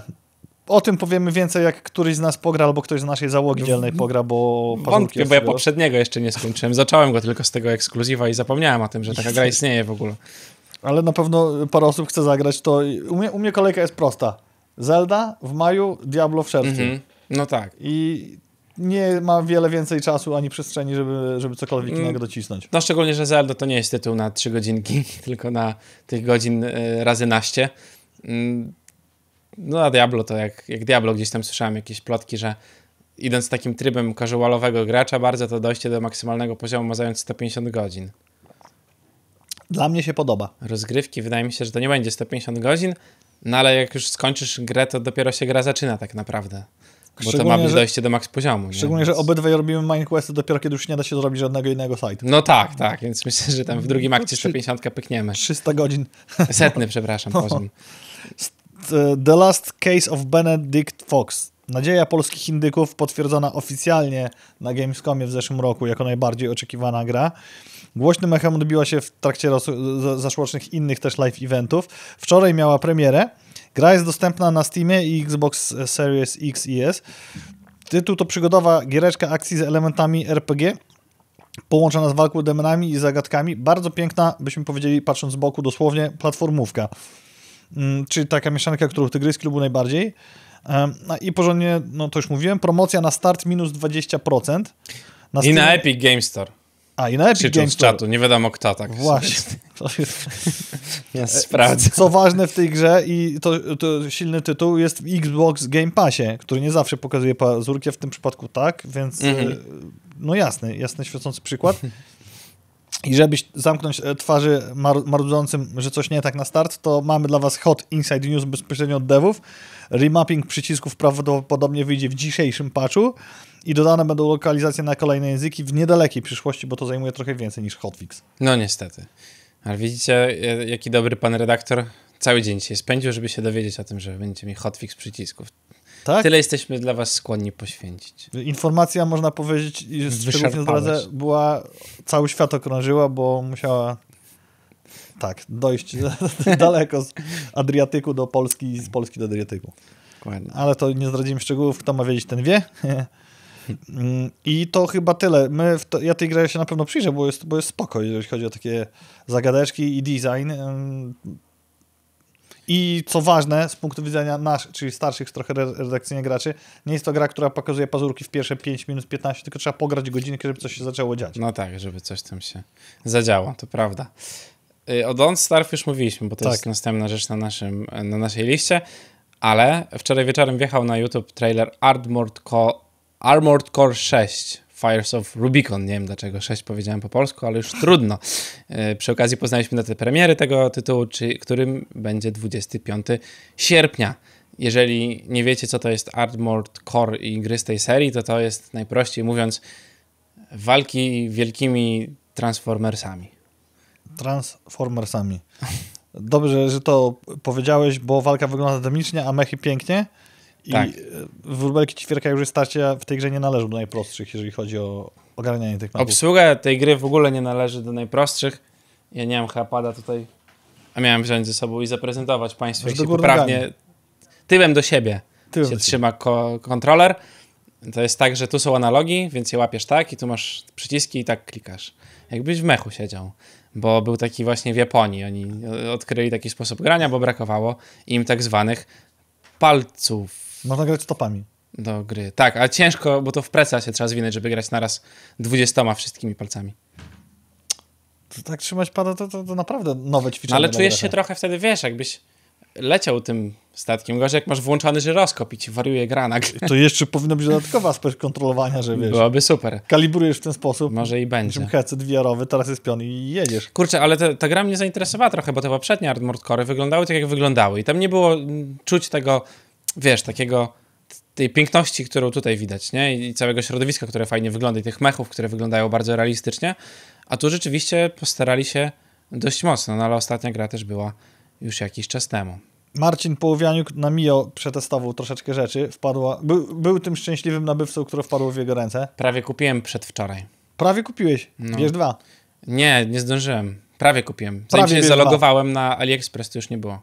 o tym powiemy więcej, jak któryś z nas pogra, albo ktoś z naszej załogi no, dzielnej no. pogra, bo... Wątpię, bo ja poprzedniego jeszcze nie skończyłem. Zacząłem go tylko z tego ekskluzywa i zapomniałem o tym, że taka gra istnieje w ogóle. Ale na pewno parę osób chce zagrać, to u mnie, u mnie kolejka jest prosta. Zelda w maju, Diablo w czerwcu. Mm -hmm. No tak. I nie ma wiele więcej czasu ani przestrzeni, żeby, żeby cokolwiek innego mm. docisnąć. No szczególnie, że Zelda to nie jest tytuł na 3 godzinki, tylko na tych godzin e, razy naście. Mm. No a Diablo to jak, jak Diablo gdzieś tam słyszałem jakieś plotki, że idąc takim trybem casualowego gracza bardzo, to dojście do maksymalnego poziomu ma zająć 150 godzin. Dla mnie się podoba. Rozgrywki wydaje mi się, że to nie będzie 150 godzin, no ale jak już skończysz grę, to dopiero się gra zaczyna tak naprawdę. Bo to ma być że, dojście do maks poziomu. Szczególnie, że obydwaj robimy Minecrafty dopiero kiedy już nie da się zrobić żadnego innego site. No tak, tak, więc myślę, że tam w drugim no, akcie 150 pykniemy. 300 godzin. Setny, przepraszam, poziom. No. E, The Last Case of Benedict Fox. Nadzieja polskich indyków potwierdzona oficjalnie na Gamescomie w zeszłym roku jako najbardziej oczekiwana gra. Głośnym echem odbiła się w trakcie zeszłorocznych innych też live eventów. Wczoraj miała premierę. Gra jest dostępna na Steamie i Xbox Series X i S. Tytuł to przygodowa giereczka akcji z elementami RPG, połączona z walką demonami i zagadkami. Bardzo piękna, byśmy powiedzieli, patrząc z boku, dosłownie platformówka. Mm, czyli taka mieszanka, którą tygryski lubią najbardziej. No I porządnie, no to już mówiłem, promocja na start minus 20%. Na I na Epic Game Store. A i na Epic Krzyczą Store. z czatu, nie wiadomo kto tak. Właśnie. Więc Ja sprawdzę. Co ważne w tej grze i to, to, silny tytuł jest w Xbox Game Passie, który nie zawsze pokazuje pazurki, w tym przypadku tak, więc mm -hmm. no jasny, jasny świecący przykład. I żebyś zamknąć e, twarzy mar marudzącym, że coś nie tak na start, to mamy dla Was hot inside news bezpośrednio od devów. Remapping przycisków prawdopodobnie wyjdzie w dzisiejszym patchu i dodane będą lokalizacje na kolejne języki w niedalekiej przyszłości, bo to zajmuje trochę więcej niż hotfix. No niestety. Ale widzicie, e, jaki dobry pan redaktor cały dzień się spędził, żeby się dowiedzieć o tym, że będzie mi hotfix przycisków. Tak? Tyle jesteśmy dla was skłonni poświęcić. Informacja, można powiedzieć, że z szczegółów nie była, cały świat okrążyła, bo musiała tak, dojść daleko z Adriatyku do Polski i z Polski do Adriatyku. Dokładnie. Ale to nie zdradzimy szczegółów, kto ma wiedzieć, ten wie. I to chyba tyle. My to, ja tej grze się na pewno przyjrzę, bo jest, bo jest spoko, jeżeli chodzi o takie zagadeczki i design. I co ważne, z punktu widzenia nasz, czyli starszych trochę redakcyjnie graczy, nie jest to gra, która pokazuje pazurki w pierwsze 5 minut 15, tylko trzeba pograć godzinę, żeby coś się zaczęło dziać. No tak, żeby coś tam się zadziało, to prawda. Y, o Don't Starve już mówiliśmy, bo to tak. jest następna rzecz na, naszym, na naszej liście, ale wczoraj wieczorem wjechał na YouTube trailer Armored Core, Armored Core 6 Fires of Rubicon. Nie wiem dlaczego 6 powiedziałem po polsku, ale już trudno. E, przy okazji poznaliśmy datę premiery tego tytułu, czy, którym będzie 25 sierpnia. Jeżeli nie wiecie, co to jest Armored Core i gry z tej serii, to to jest najprościej mówiąc walki wielkimi Transformersami. Transformersami. Dobrze, że to powiedziałeś, bo walka wygląda dynamicznie, a mechy pięknie. I tak. wróbelki ćwierka już starcia w tej grze nie należą do najprostszych, jeżeli chodzi o ogarnianie tych mapów. Obsługa tej gry w ogóle nie należy do najprostszych. Ja nie mam pada tutaj, a miałem wziąć ze sobą i zaprezentować Państwu, jak się poprawnie nogami. tyłem do siebie tyłem się do trzyma ko kontroler. To jest tak, że tu są analogi, więc je łapiesz tak i tu masz przyciski i tak klikasz. Jakbyś w mechu siedział, bo był taki właśnie w Japonii. Oni odkryli taki sposób grania, bo brakowało im tak zwanych palców można grać stopami. Do gry. Tak, ale ciężko, bo to w preca się trzeba zwinąć, żeby grać naraz dwudziestoma wszystkimi palcami. To tak trzymać pada to, to, to naprawdę nowe ćwiczenie. ale czujesz się trochę wtedy, wiesz, jakbyś leciał tym statkiem. Gorzej, jak masz włączony, żyroskop i ci wariuje gra To jeszcze powinno być dodatkowa specjalność kontrolowania, że wiesz. Byłoby super. Kalibrujesz w ten sposób. Może i będzie. Czym headset teraz jest pion i jedziesz. Kurczę, ale ta gra mnie zainteresowała trochę, bo te poprzednie Armored wyglądały tak, jak wyglądały. I tam nie było mm, czuć tego wiesz, takiego tej piękności, którą tutaj widać, nie? I całego środowiska, które fajnie wygląda, i tych mechów, które wyglądają bardzo realistycznie. A tu rzeczywiście postarali się dość mocno, no ale ostatnia gra też była już jakiś czas temu. Marcin Połowianiuk na Mio przetestował troszeczkę rzeczy, wpadła, był, był tym szczęśliwym nabywcą, które wpadło w jego ręce. Prawie kupiłem przedwczoraj. Prawie kupiłeś? No. Wiesz dwa? Nie, nie zdążyłem. Prawie kupiłem. Zanim Prawie się zalogowałem dwa. na AliExpress, to już nie było.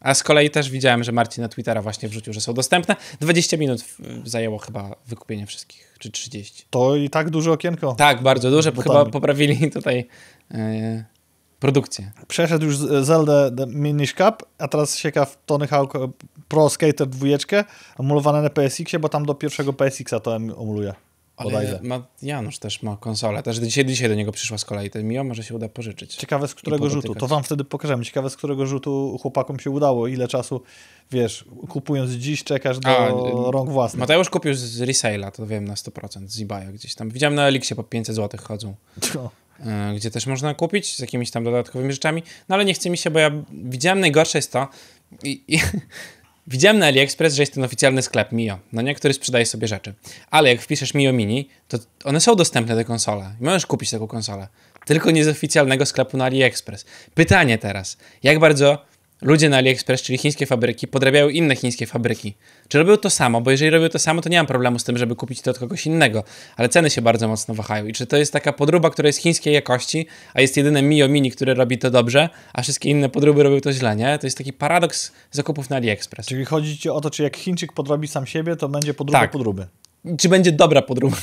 A z kolei też widziałem, że Marcin na Twittera właśnie wrzucił, że są dostępne. 20 minut zajęło chyba wykupienie wszystkich, czy 30. To i tak duże okienko. Tak, bardzo duże, bo chyba poprawili tutaj yy, produkcję. Przeszedł już Zelda The Minish Cup, a teraz sieka w Tony Hawk Pro Skater 2, emulowane na PSX-ie, bo tam do pierwszego PSX-a to emuluje. Ale ma, Janusz też ma konsolę. Też dzisiaj, dzisiaj do niego przyszła z kolei ten Mio, może się uda pożyczyć. Ciekawe z którego rzutu. To wam wtedy pokażemy. Ciekawe z którego rzutu chłopakom się udało. Ile czasu, wiesz, kupując dziś, czekasz do A, rąk własnych. Mateusz kupił z resale'a, to wiem na 100%, z eBaya gdzieś tam. Widziałem na Elixie po 500 zł chodzą. Co? No. E, gdzie też można kupić z jakimiś tam dodatkowymi rzeczami. No ale nie chce mi się, bo ja widziałem najgorsze jest to, i, i, Widziałem na AliExpress, że jest ten oficjalny sklep Mio, no nie, który sprzedaje sobie rzeczy. Ale jak wpiszesz Mio Mini, to one są dostępne do konsole. Możesz kupić taką konsolę. Tylko nie z oficjalnego sklepu na AliExpress. Pytanie teraz, jak bardzo ludzie na AliExpress, czyli chińskie fabryki, podrabiają inne chińskie fabryki. Czy robią to samo? Bo jeżeli robią to samo, to nie mam problemu z tym, żeby kupić to od kogoś innego, ale ceny się bardzo mocno wahają. I czy to jest taka podróba, która jest chińskiej jakości, a jest jedyne Mio Mini, które robi to dobrze, a wszystkie inne podróby robią to źle, nie? To jest taki paradoks zakupów na AliExpress. Czyli chodzi ci o to, czy jak Chińczyk podrobi sam siebie, to będzie podróba tak. podróby czy będzie dobra podróba.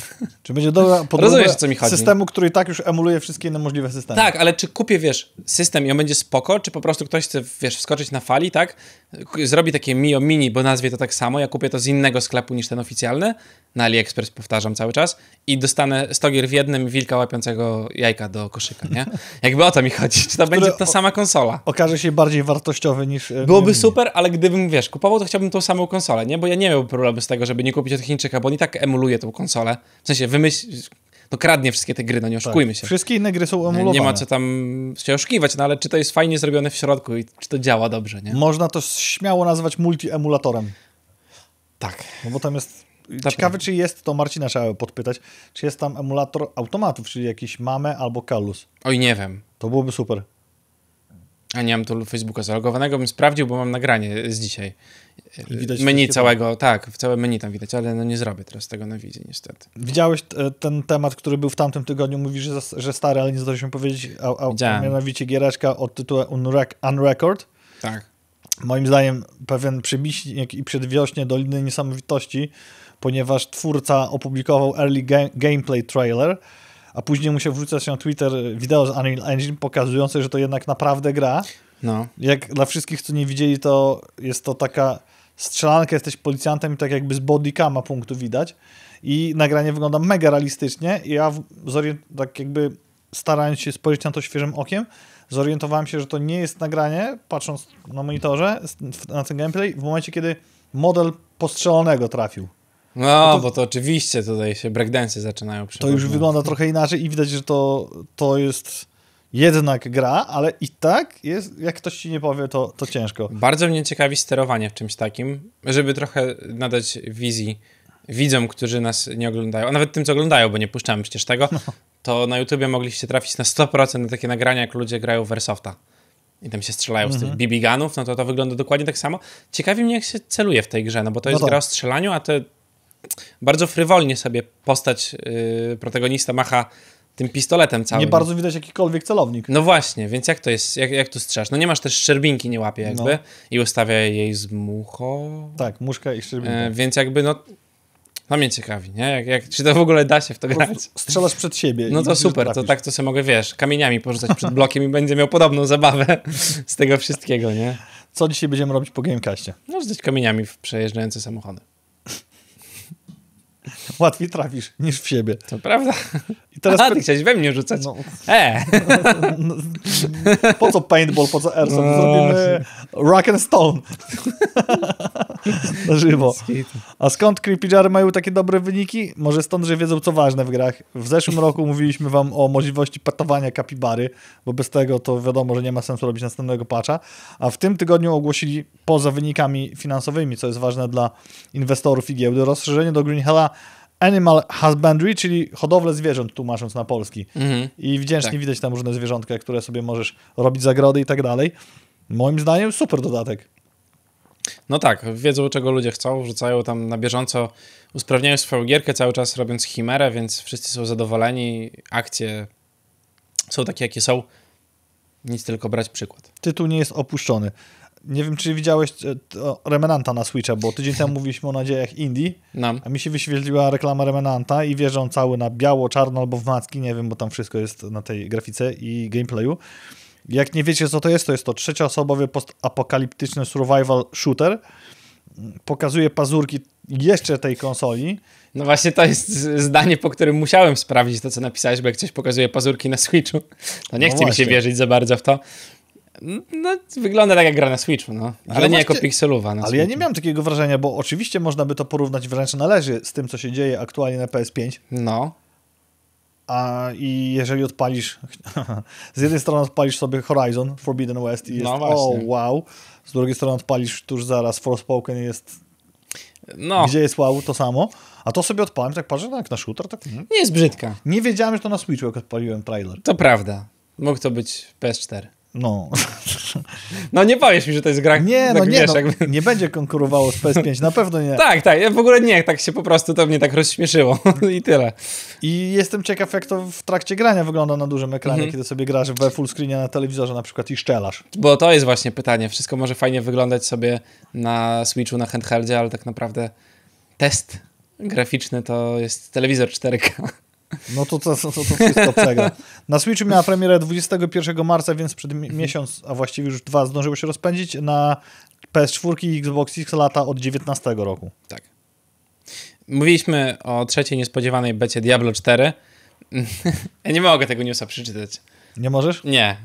Czy będzie dobra podróba Rozumiesz, co mi chodzi. systemu, który i tak już emuluje wszystkie inne możliwe systemy. Tak, ale czy kupię, wiesz, system i on będzie spoko, czy po prostu ktoś chce, wiesz, wskoczyć na fali, tak? Zrobi takie Mio Mini, bo nazwie to tak samo, ja kupię to z innego sklepu niż ten oficjalny na AliExpress, powtarzam cały czas, i dostanę 100 gier w jednym wilka łapiącego jajka do koszyka, nie? Jakby o to mi chodzi, czy to Które będzie ta sama konsola. Okaże się bardziej wartościowy niż... E, Byłoby super, ale gdybym, wiesz, kupował, to chciałbym tą samą konsolę, nie? Bo ja nie miałbym problemu z tego, żeby nie kupić od Chińczyka, bo on i tak emuluje tą konsolę. W sensie wymyśl... No kradnie wszystkie te gry, no nie tak. oszukujmy tak. się. Wszystkie inne gry są emulowane. Nie ma co tam się oszukiwać, no ale czy to jest fajnie zrobione w środku i czy to działa dobrze, nie? Można to śmiało nazwać multi-emulatorem. Tak. No bo tam jest Ciekawe, czy jest, to Marcina trzeba podpytać, czy jest tam emulator automatów, czyli jakiś Mame albo Kalus. Oj, nie wiem. To byłoby super. A nie mam tu Facebooka zalogowanego, bym sprawdził, bo mam nagranie z dzisiaj. Widać menu całego, tak, w całe menu tam widać, ale no nie zrobię teraz tego na wizji niestety. Widziałeś e, ten temat, który był w tamtym tygodniu, mówisz, że, że stary, ale nie zdążyliśmy powiedzieć, a, a mianowicie giereczka od tytułu Unrecord. Tak. Moim zdaniem pewien przybiśnik i przedwiośnie Doliny Niesamowitości ponieważ twórca opublikował early gameplay trailer, a później musiał wrzucać na Twitter wideo z Unreal Engine pokazujące, że to jednak naprawdę gra. No. Jak dla wszystkich, co nie widzieli, to jest to taka strzelanka, jesteś policjantem i tak jakby z bodycama punktu widać i nagranie wygląda mega realistycznie i ja tak jakby starając się spojrzeć na to świeżym okiem, zorientowałem się, że to nie jest nagranie, patrząc na monitorze, na ten gameplay, w momencie, kiedy model postrzelonego trafił. No, no, to, bo to oczywiście tutaj się breakdance zaczynają. To już wygląda trochę inaczej i widać, że to, to jest jednak gra, ale i tak jest, jak ktoś ci nie powie, to, to ciężko. Bardzo mnie ciekawi sterowanie w czymś takim, żeby trochę nadać wizji widzom, którzy nas nie oglądają, a nawet tym, co oglądają, bo nie puszczamy przecież tego, no. to na YouTubie mogliście trafić na 100% na takie nagrania, jak ludzie grają w Airsofta i tam się strzelają mm -hmm. z tych BB mhm. gunów, no to to wygląda dokładnie tak samo. Ciekawi mnie, jak się celuje w tej grze, no bo to no jest to. Tak. gra o strzelaniu, a te bardzo frywolnie sobie postać yy, protagonista macha tym pistoletem całym. Nie bardzo widać jakikolwiek celownik. No właśnie, więc jak to jest, jak, jak tu strzelasz? No nie masz też szczerbinki, nie łapie jakby no. i ustawia jej z muchą. Tak, muszka i szerbinka. E, więc jakby no, no mnie ciekawi, nie? Jak, jak, czy to w ogóle da się w to grać? Strzelasz przed siebie. No to super, to tak to sobie mogę, wiesz, kamieniami porzucać przed blokiem i będzie miał podobną zabawę z tego wszystkiego, nie? Co dzisiaj będziemy robić po Gamecastie? No rzucać kamieniami w przejeżdżające samochody. Łatwiej trafisz niż w siebie. To prawda. I teraz Aha, ty chciałeś we mnie rzucać. No. E. No, po co paintball, po co airsoft? No. Zrobimy rock and stone. Na żywo. A skąd Creepy Jary mają takie dobre wyniki? Może stąd, że wiedzą co ważne w grach. W zeszłym roku mówiliśmy wam o możliwości patowania kapibary, bo bez tego to wiadomo, że nie ma sensu robić następnego patcha. A w tym tygodniu ogłosili poza wynikami finansowymi, co jest ważne dla inwestorów i giełdy, rozszerzenie do Green Hella Animal Husbandry, czyli hodowlę zwierząt, tłumacząc na polski. Mhm. I wdzięcznie tak. widać tam różne zwierzątka, które sobie możesz robić zagrody i tak dalej. Moim zdaniem super dodatek. No tak, wiedzą czego ludzie chcą, wrzucają tam na bieżąco, usprawniają swoją gierkę cały czas robiąc chimerę, więc wszyscy są zadowoleni, akcje są takie jakie są, nic tylko brać przykład. Tytuł nie jest opuszczony nie wiem, czy widziałeś e, Remenanta na Switcha, bo tydzień temu mówiliśmy o nadziejach Indii, no. a mi się wyświetliła reklama Remenanta i wierzą cały na biało, czarno albo w macki, nie wiem, bo tam wszystko jest na tej grafice i gameplayu. Jak nie wiecie, co to jest, to jest to trzecioosobowy postapokaliptyczny survival shooter. Pokazuje pazurki jeszcze tej konsoli. No właśnie to jest zdanie, po którym musiałem sprawdzić to, co napisałeś, bo jak ktoś pokazuje pazurki na Switchu, to nie no chce właśnie. mi się wierzyć za bardzo w to. No, wygląda tak jak gra na Switchu, no. ale ja nie jako pikselowa. Ale Switchu. ja nie miałem takiego wrażenia, bo oczywiście można by to porównać wręcz należy z tym, co się dzieje aktualnie na PS5. No. A i jeżeli odpalisz, z jednej strony odpalisz sobie Horizon Forbidden West i jest no o wow, z drugiej strony odpalisz tuż zaraz Forspoken jest, no. gdzie jest wow, to samo. A to sobie odpaliłem, tak patrzę, tak na shooter, tak... Nie jest brzydka. Nie wiedziałem, że to na Switchu, jak odpaliłem trailer. To prawda. Mógł to być PS4. No. No nie powiesz mi, że to jest gra, nie, tak no, nie, wiesz, no, jakby... nie będzie konkurowało z PS5, na pewno nie. tak, tak, ja w ogóle nie, tak się po prostu to mnie tak rozśmieszyło i tyle. I jestem ciekaw, jak to w trakcie grania wygląda na dużym ekranie, mhm. kiedy sobie grasz we full screenie na telewizorze na przykład i szczelasz. Bo to jest właśnie pytanie, wszystko może fajnie wyglądać sobie na Switchu, na handheldzie, ale tak naprawdę test graficzny to jest telewizor 4K. No to to, to, to wszystko przegra. Na Switchu miała premierę 21 marca, więc przed mhm. miesiąc, a właściwie już dwa, zdążyło się rozpędzić. Na PS4 i Xbox X lata od 19 roku. Tak. Mówiliśmy o trzeciej niespodziewanej becie Diablo 4. ja nie mogę tego newsa przeczytać. Nie możesz? Nie.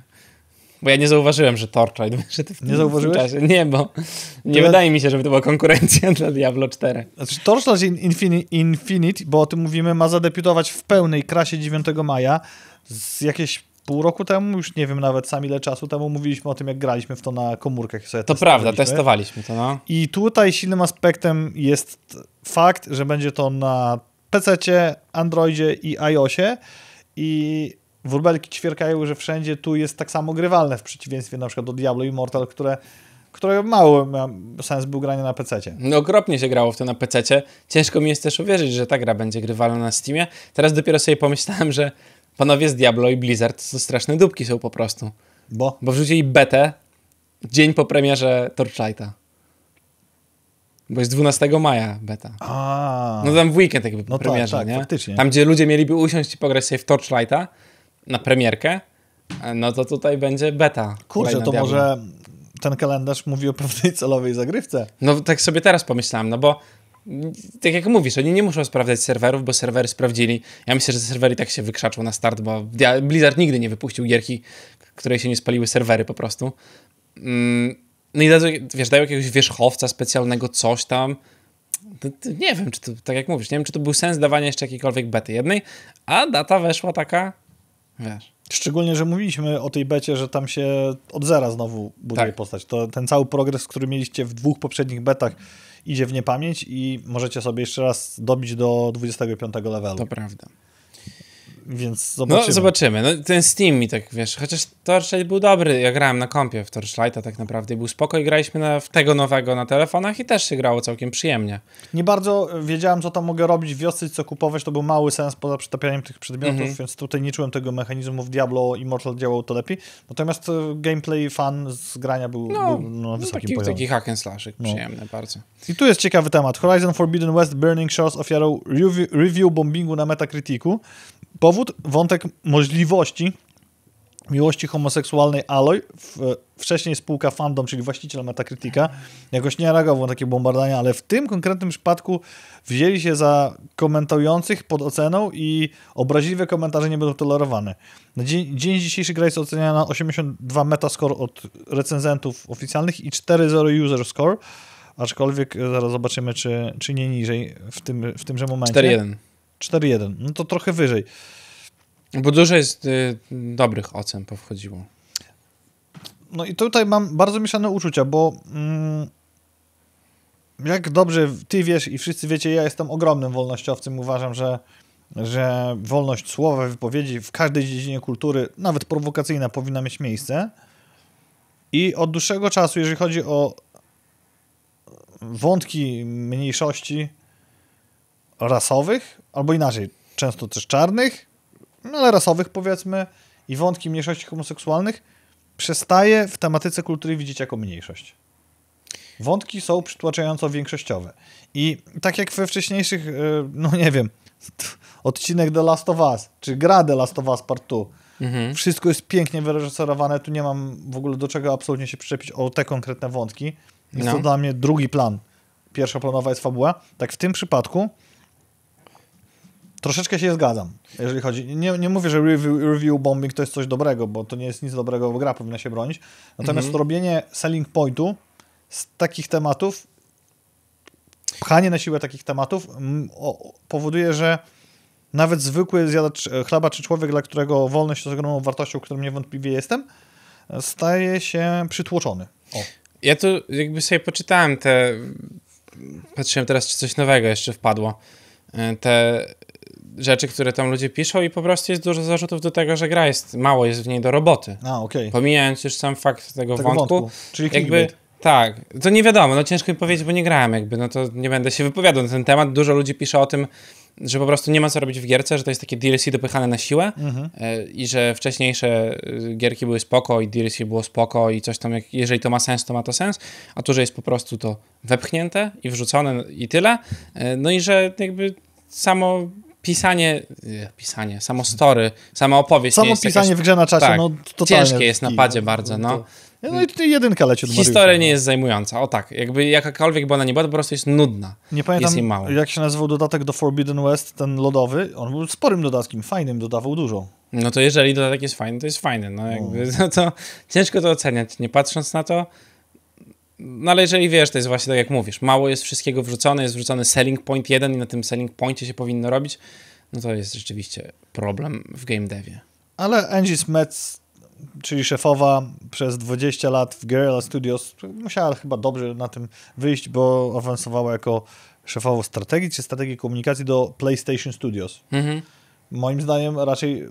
Bo ja nie zauważyłem, że Torchlight wyszedł w tym, nie zauważyłeś? czasie. Nie, bo nie wydaje mi się, żeby to była konkurencja dla Diablo 4. Znaczy, Torchlight Infin Infinite, bo o tym mówimy, ma zadebiutować w pełnej krasie 9 maja. Z jakieś pół roku temu, już nie wiem nawet sam ile czasu temu, mówiliśmy o tym, jak graliśmy w to na komórkach. Sobie to prawda, testowaliśmy to, no. I tutaj silnym aspektem jest fakt, że będzie to na PC, Androidzie i iOSie i Wróbelki ćwierkają, że wszędzie tu jest tak samo grywalne, w przeciwieństwie na przykład do Diablo Immortal, które które mało sens był granie na PC. No okropnie się grało w to na PC. -cie. Ciężko mi jest też uwierzyć, że ta gra będzie grywalna na Steamie. Teraz dopiero sobie pomyślałem, że panowie z Diablo i Blizzard to straszne dupki są po prostu. Bo? Bo wrzucili betę dzień po premierze Torchlighta. Bo jest 12 maja beta. A. No tam w weekend jakby no tak, premierze, tak, tak, nie? Faktycznie. Tam, gdzie ludzie mieliby usiąść i pograć sobie w Torchlighta, na premierkę, no to tutaj będzie beta. Kurczę, to może ten kalendarz mówi o pewnej celowej zagrywce. No tak sobie teraz pomyślałem, no bo tak jak mówisz, oni nie muszą sprawdzać serwerów, bo serwery sprawdzili. Ja myślę, że serwery tak się wykrzaczą na start, bo Blizzard nigdy nie wypuścił gierki, której się nie spaliły serwery po prostu. Mm, no i dadzą, wiesz, dają jakiegoś wierzchowca specjalnego, coś tam. Nie wiem, czy to, tak jak mówisz, nie wiem, czy to był sens dawania jeszcze jakiejkolwiek bety jednej, a data weszła taka Wiesz. Szczególnie, że mówiliśmy o tej becie, że tam się od zera znowu buduje tak. postać. To ten cały progres, który mieliście w dwóch poprzednich betach idzie w niepamięć i możecie sobie jeszcze raz dobić do 25 levelu. To prawda więc no, zobaczymy. No, zobaczymy. No, ten Steam mi tak, wiesz, chociaż Torchlight był dobry. Ja grałem na kompie w Torchlighta tak naprawdę był spoko i graliśmy na, w tego nowego na telefonach i też się grało całkiem przyjemnie. Nie bardzo wiedziałem, co tam mogę robić, wiosce co kupować, to był mały sens poza przytapianiem tych przedmiotów, mhm. więc tutaj nie czułem tego mechanizmu w Diablo i Mortal działał to lepiej. Natomiast e, gameplay fan z grania był, no, był na no, no, wysokim taki, poziomie. Taki hack and slashek no. przyjemny bardzo. I tu jest ciekawy temat. Horizon Forbidden West Burning Shores ofiarą review, review bombingu na Metacriticu. Powód, wątek możliwości miłości homoseksualnej Aloy. wcześniej spółka Fandom, czyli właściciel Metacritica, jakoś nie reagował na takie bombardania, ale w tym konkretnym przypadku wzięli się za komentujących pod oceną i obraźliwe komentarze nie będą tolerowane. Na dzień, dzień dzisiejszy gra jest oceniana 82 metascore od recenzentów oficjalnych i 4.0 user score, aczkolwiek e, zaraz zobaczymy, czy, czy nie niżej w, tym, w tymże momencie. 4.1. 4-1. No to trochę wyżej. Bo dużo jest y, dobrych ocen powchodziło. No i tutaj mam bardzo mieszane uczucia, bo mm, jak dobrze ty wiesz i wszyscy wiecie, ja jestem ogromnym wolnościowcem. Uważam, że, że wolność słowa, wypowiedzi w każdej dziedzinie kultury, nawet prowokacyjna, powinna mieć miejsce. I od dłuższego czasu, jeżeli chodzi o wątki mniejszości rasowych, albo inaczej, często też czarnych, no ale rasowych powiedzmy, i wątki mniejszości homoseksualnych przestaje w tematyce kultury widzieć jako mniejszość. Wątki są przytłaczająco większościowe. I tak jak we wcześniejszych, e, no nie wiem, odcinek The Last of Us, czy gra The Last of Us Part 2, mhm. wszystko jest pięknie wyreżyserowane, tu nie mam w ogóle do czego absolutnie się przyczepić o te konkretne wątki. Jest no. to dla mnie drugi plan. Pierwsza planowa jest fabuła. Tak w tym przypadku Troszeczkę się zgadzam, jeżeli chodzi. Nie, nie mówię, że review, review bombing to jest coś dobrego, bo to nie jest nic dobrego, bo gra powinna się bronić. Natomiast mm -hmm. robienie selling pointu z takich tematów, pchanie na siłę takich tematów o, powoduje, że nawet zwykły zjadacz chleba czy człowiek, dla którego wolność jest ogromną wartością, którą niewątpliwie jestem, staje się przytłoczony. O. Ja tu jakby sobie poczytałem te. Patrzyłem teraz, czy coś nowego jeszcze wpadło. E, te rzeczy, które tam ludzie piszą i po prostu jest dużo zarzutów do tego, że gra jest, mało jest w niej do roboty. A, okej. Okay. Pomijając już sam fakt tego, tego wątku, wątku, Czyli jakby... Tak, to nie wiadomo, no ciężko mi powiedzieć, bo nie grałem jakby, no to nie będę się wypowiadał na ten temat. Dużo ludzi pisze o tym, że po prostu nie ma co robić w gierce, że to jest takie DLC dopychane na siłę mhm. E, i że wcześniejsze e, gierki były spoko i DLC było spoko i coś tam, jak, jeżeli to ma sens, to ma to sens, a tu, że jest po prostu to wepchnięte i wrzucone i tyle, e, no i że jakby samo pisanie, e, pisanie, samo story, sama opowieść. Samo pisanie jakaś, w grze na czasie, tak, no totalnie. Ciężkie jest napadzie no, bardzo, no. No, no i jedynka leci od Historia nie no. jest zajmująca, o tak. Jakby jakakolwiek bo ona nie była, po prostu jest nudna. Nie pamiętam, jest mało. jak się nazywał dodatek do Forbidden West, ten lodowy. On był sporym dodatkiem, fajnym, dodawał dużo. No to jeżeli dodatek jest fajny, to jest fajny. No, jakby, no to ciężko to oceniać, nie patrząc na to. No ale jeżeli wiesz, to jest właśnie tak jak mówisz, mało jest wszystkiego wrzucone, jest wrzucony selling point jeden i na tym selling pointie się powinno robić, no to jest rzeczywiście problem w game devie. Ale Angie Smets, czyli szefowa przez 20 lat w Guerrilla Studios, musiała chyba dobrze na tym wyjść, bo awansowała jako szefowa strategii czy strategii komunikacji do PlayStation Studios. Mhm. Moim zdaniem raczej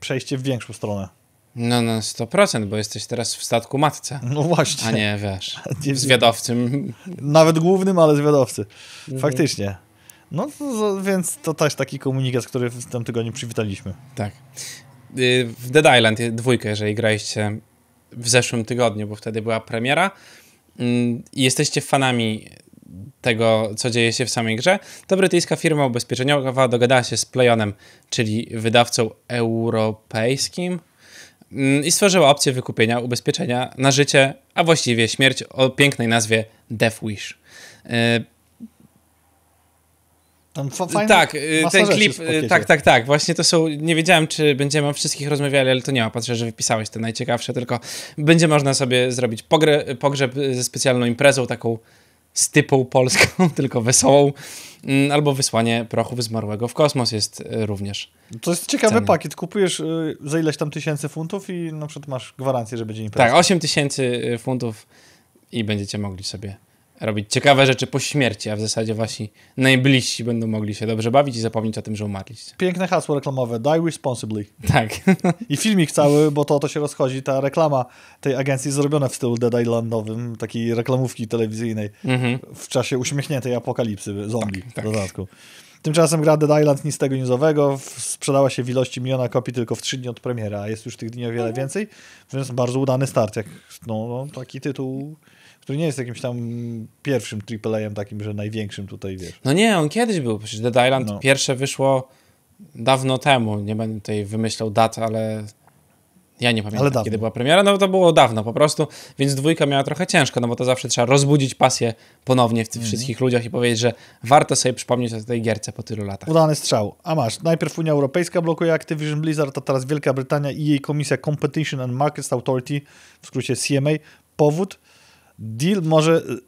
przejście w większą stronę. No na no 100%, bo jesteś teraz w statku matce. No właśnie. A nie, wiesz, nie, zwiadowcym. Nawet głównym, ale zwiadowcy. Mhm. Faktycznie. No to, więc to też taki komunikat, który w tym tygodniu przywitaliśmy. Tak. Y, w Dead Island dwójkę, jeżeli graliście w zeszłym tygodniu, bo wtedy była premiera i mm, jesteście fanami tego, co dzieje się w samej grze, to brytyjska firma ubezpieczeniowa dogadała się z Playonem, czyli wydawcą europejskim, Mm, i stworzyła opcję wykupienia ubezpieczenia na życie, a właściwie śmierć o pięknej nazwie Death Wish. E, tak, e, ten klip, e, tak, tak, tak, właśnie to są, nie wiedziałem czy będziemy o wszystkich rozmawiali, ale to nie ma, patrzę, że wypisałeś te najciekawsze, tylko będzie można sobie zrobić pogre, pogrzeb ze specjalną imprezą, taką z typą polską, tylko wesołą, mm, albo wysłanie prochów zmarłego w kosmos jest y, również. To jest ciekawy pakiet. Kupujesz y, za ileś tam tysięcy funtów i na przykład masz gwarancję, że będzie impreza. Tak, 8 tysięcy y, funtów i będziecie mogli sobie robić ciekawe rzeczy po śmierci, a w zasadzie wasi najbliżsi będą mogli się dobrze bawić i zapomnieć o tym, że umarliście. Piękne hasło reklamowe, die responsibly. Tak. I filmik cały, bo to, to się rozchodzi, ta reklama tej agencji zrobiona w stylu Dead Islandowym, takiej reklamówki telewizyjnej mhm. w czasie uśmiechniętej apokalipsy zombie tak, tak. w dodatku. Tymczasem gra Dead Island nic tego nizowego sprzedała się w ilości miliona kopii tylko w trzy dni od premiera, a jest już tych dni o wiele więcej, więc bardzo udany start, jak no, no taki tytuł który nie jest jakimś tam pierwszym AAA-em takim, że największym tutaj, wiesz. No nie, on kiedyś był, przecież Dead Island no. pierwsze wyszło dawno temu, nie będę tutaj wymyślał dat, ale ja nie pamiętam, kiedy była premiera, no to było dawno po prostu, więc dwójka miała trochę ciężko, no bo to zawsze trzeba rozbudzić pasję ponownie w tych mhm. wszystkich ludziach i powiedzieć, że warto sobie przypomnieć o tej gierce po tylu latach. Udany strzał. A masz, najpierw Unia Europejska blokuje Activision Blizzard, a teraz Wielka Brytania i jej komisja Competition and Markets Authority, w skrócie CMA. Powód? Deal może, y,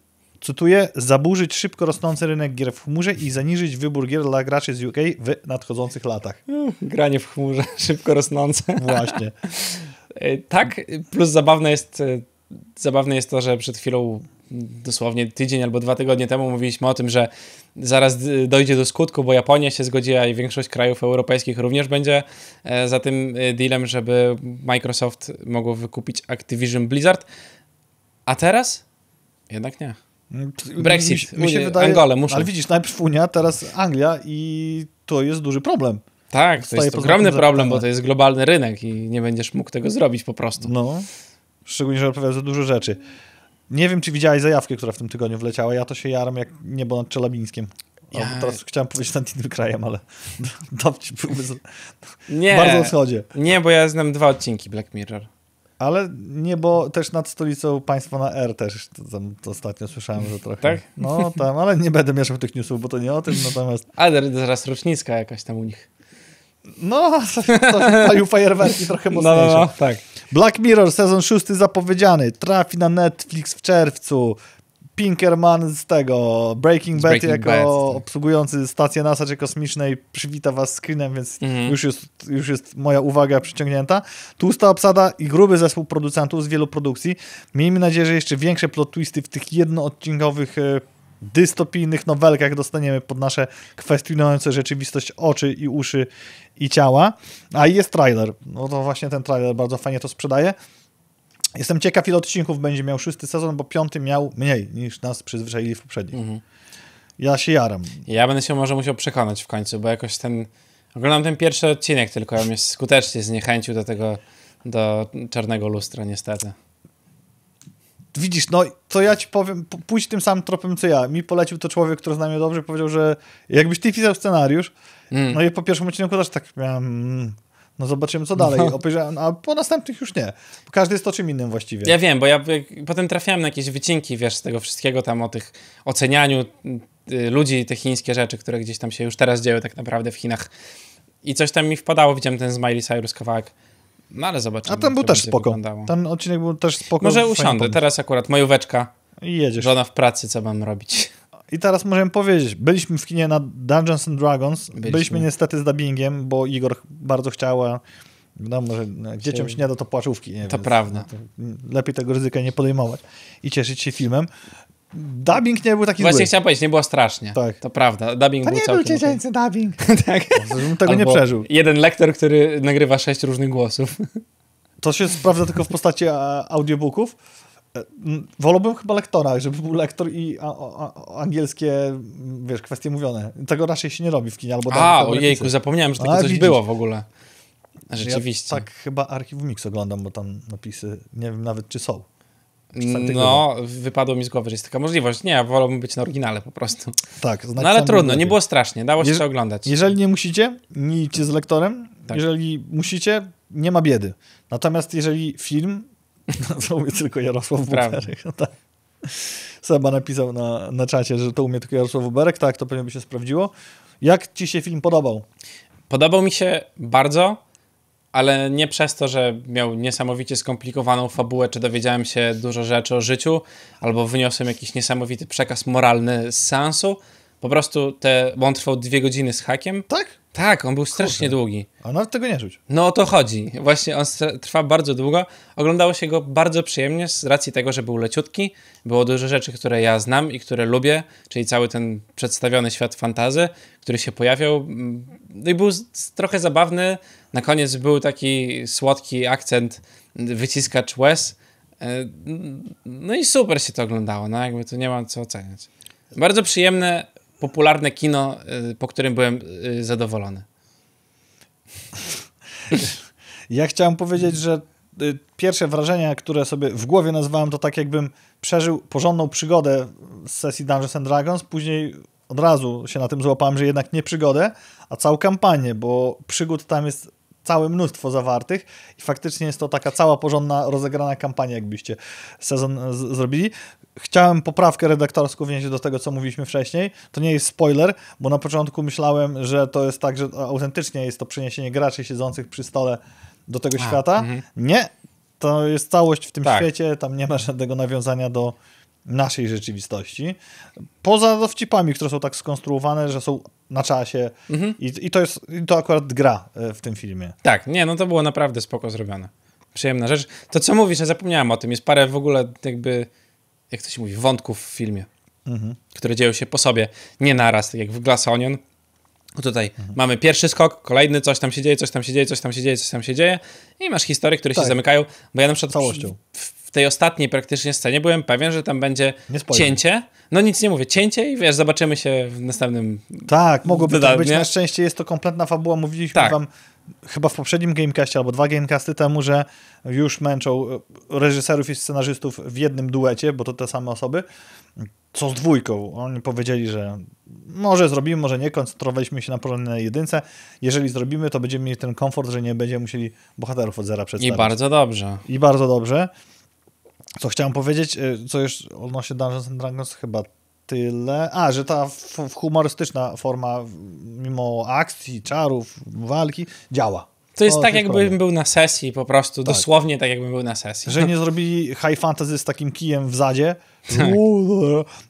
cytuję, zaburzyć szybko rosnący rynek gier w chmurze i zaniżyć wybór gier dla graczy z UK w nadchodzących latach. No, granie w chmurze, szybko rosnące. Właśnie. Y, tak, plus zabawne jest, y, zabawne jest to, że przed chwilą dosłownie tydzień albo dwa tygodnie temu mówiliśmy o tym, że zaraz dojdzie do skutku, bo Japonia się zgodziła i większość krajów europejskich również będzie e, za tym dealem, żeby Microsoft mogło wykupić Activision Blizzard. A teraz? Jednak nie. No, Brexit, mi, mi się wydaje, Ale widzisz, najpierw Unia, teraz Anglia i to jest duży problem. Tak, to jest ogromny problem, bo to tak. jest globalny rynek i nie będziesz mógł tego zrobić po prostu. No, szczególnie, że odpowiada za dużo rzeczy. Nie wiem, czy widziałeś zajawkę, która w tym tygodniu wleciała. Ja to się jaram jak niebo nad Czelabińskiem. Ja... O, teraz chciałem powiedzieć nad innym krajem, ale dowcip byłby z... nie, bardzo Nie, bo ja znam dwa odcinki Black Mirror. Ale niebo też nad stolicą państwa na R też to, tam, ostatnio słyszałem, że trochę. Tak? No tam, ale nie będę mieszał tych newsów, bo to nie o tym, natomiast... Ale zaraz rocznicka jakaś tam u nich. No, to fajerwerki trochę no, no, mocniejsze. No, no, tak. Black Mirror sezon szósty zapowiedziany. Trafi na Netflix w czerwcu. Pinkerman z tego Breaking Bad jako Bad. Tak. obsługujący stację na Sadzie kosmicznej przywita was screenem, więc mhm. już, jest, już jest moja uwaga przyciągnięta. Tłusta obsada i gruby zespół producentów z wielu produkcji. Miejmy nadzieję, że jeszcze większe plot twisty w tych jednoodcinkowych e, dystopijnych nowelkach dostaniemy pod nasze kwestionujące rzeczywistość oczy i uszy i ciała. A jest trailer. No to właśnie ten trailer bardzo fajnie to sprzedaje. Jestem ciekaw, ile odcinków będzie miał szósty sezon, bo piąty miał mniej niż nas przyzwyczaili w poprzednim. Mhm. Ja się jaram. Ja będę się może musiał przekonać w końcu, bo jakoś ten. Oglądam ten pierwszy odcinek, tylko ja mnie skutecznie zniechęcił do tego, do czarnego lustra, niestety. Widzisz, no co ja ci powiem, pójdź tym samym tropem co ja. Mi polecił to człowiek, który zna mnie dobrze, powiedział, że jakbyś ty pisał scenariusz, mm. no i po pierwszym odcinku też tak miałem. Mm, no zobaczymy, co dalej. No. A po następnych już nie. Bo każdy jest o czym innym właściwie. Ja wiem, bo ja potem trafiałem na jakieś wycinki, wiesz, z tego wszystkiego tam o tych ocenianiu y, ludzi, te chińskie rzeczy, które gdzieś tam się już teraz dzieją tak naprawdę w Chinach. I coś tam mi wpadało, widziałem ten z Miley Cyrus kawałek. No ale zobaczymy. A ten był też spoko. Wyglądało. Ten odcinek był też spoko. Może usiądę, teraz akurat majóweczka. I jedziesz. Żona w pracy, co mam robić. I teraz możemy powiedzieć, byliśmy w kinie na Dungeons and Dragons, byliśmy, byliśmy niestety z dubbingiem, bo Igor bardzo chciała no może dzieciom się nie da to płaczówki. Nie? To Więc prawda. To lepiej tego ryzyka nie podejmować i cieszyć się filmem. Dubbing nie był taki Właśnie zły. chciałem powiedzieć, nie było strasznie. Tak. To prawda. Dubbing to był nie całkiem... był dziecięcy dubbing. tak. No, tego Albo nie przeżył. jeden lektor, który nagrywa sześć różnych głosów. to się sprawdza tylko w postaci audiobooków Mm, wolałbym chyba lektora, żeby był lektor i a, a, angielskie, wiesz, kwestie mówione. Tego raczej się nie robi w kinie. Albo a, ojejku, zapomniałem, że takie coś widzisz. było w ogóle. Rzeczywiście. Ja tak chyba Archiwum Mix oglądam, bo tam napisy, nie wiem nawet czy są. No, wypadło mi z głowy, że jest taka możliwość. Nie, ja wolałbym być na oryginale po prostu. Tak. No ale trudno, nie było strasznie, dało się oglądać. Jeżeli nie musicie, nie idźcie z lektorem. Tak. Jeżeli musicie, nie ma biedy. Natomiast jeżeli film co no, umie tylko Jarosław Buberek. No tak. Seba napisał na, na czacie, że to umie tylko Jarosław Buberek. Tak, to pewnie by się sprawdziło. Jak ci się film podobał? Podobał mi się bardzo, ale nie przez to, że miał niesamowicie skomplikowaną fabułę, czy dowiedziałem się dużo rzeczy o życiu, albo wyniosłem jakiś niesamowity przekaz moralny z sensu po prostu te, bo on trwał dwie godziny z hakiem. Tak? Tak, on był strasznie Kurde. długi. A nawet tego nie czuć. No o to chodzi. Właśnie on trwa bardzo długo. Oglądało się go bardzo przyjemnie z racji tego, że był leciutki. Było dużo rzeczy, które ja znam i które lubię, czyli cały ten przedstawiony świat fantazy, który się pojawiał. Mm, no i był trochę zabawny. Na koniec był taki słodki akcent mm, wyciskacz łez. E, mm, no i super się to oglądało, no jakby tu nie mam co oceniać. Bardzo przyjemne, popularne kino, y, po którym byłem y, zadowolony. Ja chciałem powiedzieć, że y, pierwsze wrażenia, które sobie w głowie nazwałem, to tak jakbym przeżył porządną przygodę z sesji Dungeons and Dragons, później od razu się na tym złapałem, że jednak nie przygodę, a całą kampanię, bo przygód tam jest całe mnóstwo zawartych i faktycznie jest to taka cała porządna, rozegrana kampania, jakbyście sezon zrobili chciałem poprawkę redaktorską wnieść do tego, co mówiliśmy wcześniej. To nie jest spoiler, bo na początku myślałem, że to jest tak, że autentycznie jest to przeniesienie graczy siedzących przy stole do tego A, świata. Mm -hmm. Nie, to jest całość w tym tak. świecie, tam nie ma żadnego nawiązania do naszej rzeczywistości. Poza dowcipami, które są tak skonstruowane, że są na czasie mhm. I, i, to jest, i to akurat gra e, w tym filmie. Tak, nie, no to było naprawdę spoko zrobione. Przyjemna rzecz. To co mówisz, ja zapomniałem o tym, jest parę w ogóle jakby jak to się mówi, wątków w filmie, mhm. które dzieją się po sobie, nie naraz, tak jak w Glass Onion. No tutaj mhm. mamy pierwszy skok, kolejny, coś tam się dzieje, coś tam się dzieje, coś tam się dzieje, coś tam się dzieje i masz historie, które tak. się zamykają, bo ja na przykład Całością. w, w tej ostatniej praktycznie scenie byłem pewien, że tam będzie cięcie. No nic nie mówię, cięcie i wiesz, zobaczymy się w następnym. Tak, mogłoby to być. Na szczęście jest to kompletna fabuła. Mówiliśmy tak. wam chyba w poprzednim Gamecastie albo dwa Gamecasty temu, że już męczą reżyserów i scenarzystów w jednym duecie, bo to te same osoby, co z dwójką. Oni powiedzieli, że może zrobimy, może nie, koncentrowaliśmy się na porządnej jedynce. Jeżeli zrobimy, to będziemy mieli ten komfort, że nie będziemy musieli bohaterów od zera przedstawić. I bardzo dobrze. I bardzo dobrze. Co chciałem powiedzieć, y, co już odnośnie Dungeons and Dragons, chyba tyle. A, że ta humorystyczna forma, mimo akcji, czarów, walki, działa. To jest o, tak, jakbym był na sesji po prostu, tak. dosłownie tak, jakbym był na sesji. Że nie zrobili high fantasy z takim kijem w zadzie. Tak.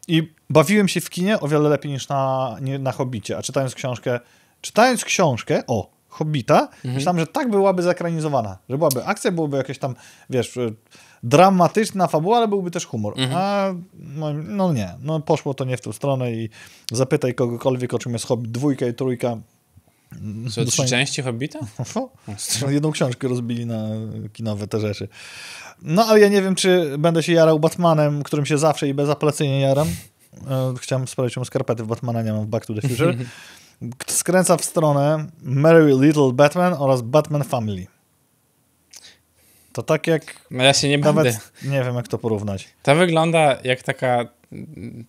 I bawiłem się w kinie o wiele lepiej niż na, nie, na Hobbicie, a czytając książkę, czytając książkę, o, Hobbita, mhm. myślałem, że tak byłaby zakranizowana, że byłaby akcja, byłoby jakieś tam, wiesz dramatyczna fabuła, ale byłby też humor. Mhm. A no, no, nie, no poszło to nie w tą stronę i zapytaj kogokolwiek, o czym jest Hobbit dwójka i trójka. Co, trzy części Hobbita? No, no, jedną książkę rozbili na kinowe te rzeczy. No, ale ja nie wiem, czy będę się jarał Batmanem, którym się zawsze i bezapelacyjnie jaram. E, chciałem sprawdzić, czemu skarpety w Batmana nie mam w Back to the Future. Skręca w stronę Merry Little Batman oraz Batman Family. To tak jak... No ja się nie nawet będę. Nie wiem, jak to porównać. To wygląda jak taka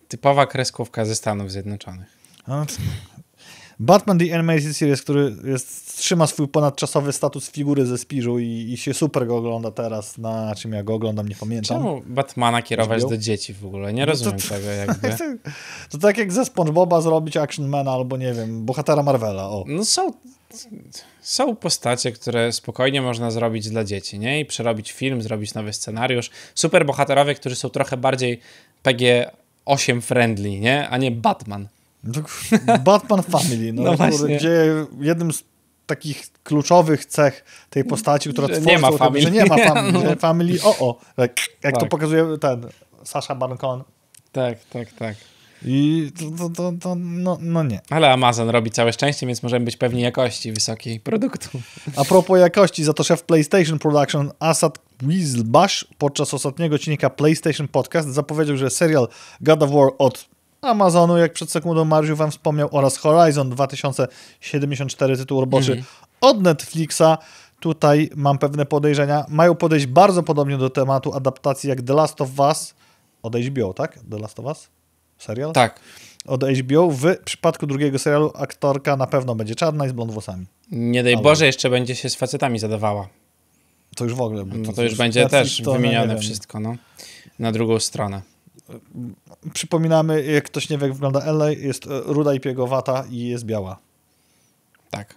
typowa kreskówka ze Stanów Zjednoczonych. Batman The Animated Series, który jest, trzyma swój ponadczasowy status figury ze Spiżu i, i się super go ogląda teraz, na czym ja go oglądam, nie pamiętam. Czemu Batmana kierować do dzieci w ogóle? Nie rozumiem no to, tego jakby. To, to tak jak ze SpongeBoba zrobić Action Man, albo, nie wiem, bohatera Marvela, o. No są, są postacie, które spokojnie można zrobić dla dzieci, nie? I przerobić film, zrobić nowy scenariusz. Super bohaterowie, którzy są trochę bardziej PG-8 friendly, nie? A nie Batman. No, Batman Family, no, no gdzie jednym z takich kluczowych cech tej postaci, która tworzy, nie ma tym, family. że nie no. ma family, family o o, jak, jak tak. to pokazuje ten Sasha Bancon. Tak, tak, tak. I to, to, to, to no, no, nie. Ale Amazon robi całe szczęście, więc możemy być pewni jakości wysokiej produktu. A propos jakości, za to szef PlayStation Production Asad Weaselbash podczas ostatniego odcinka PlayStation Podcast zapowiedział, że serial God of War od Amazonu, jak przed sekundą Mariusz wam wspomniał, oraz Horizon 2074, tytuł roboczy mm. od Netflixa tutaj mam pewne podejrzenia. Mają podejść bardzo podobnie do tematu adaptacji jak The Last of Us od HBO, tak? The Last of Us? serial? Tak. Od HBO. W przypadku drugiego serialu aktorka na pewno będzie czarna i z blond włosami. Nie daj Ale... Boże, jeszcze będzie się z facetami zadawała. To już w ogóle. No to, to już będzie też wymieniane wszystko, no. Na drugą stronę. Przypominamy, jak ktoś nie wie, jak wygląda LA, jest e, ruda i piegowata i jest biała. Tak.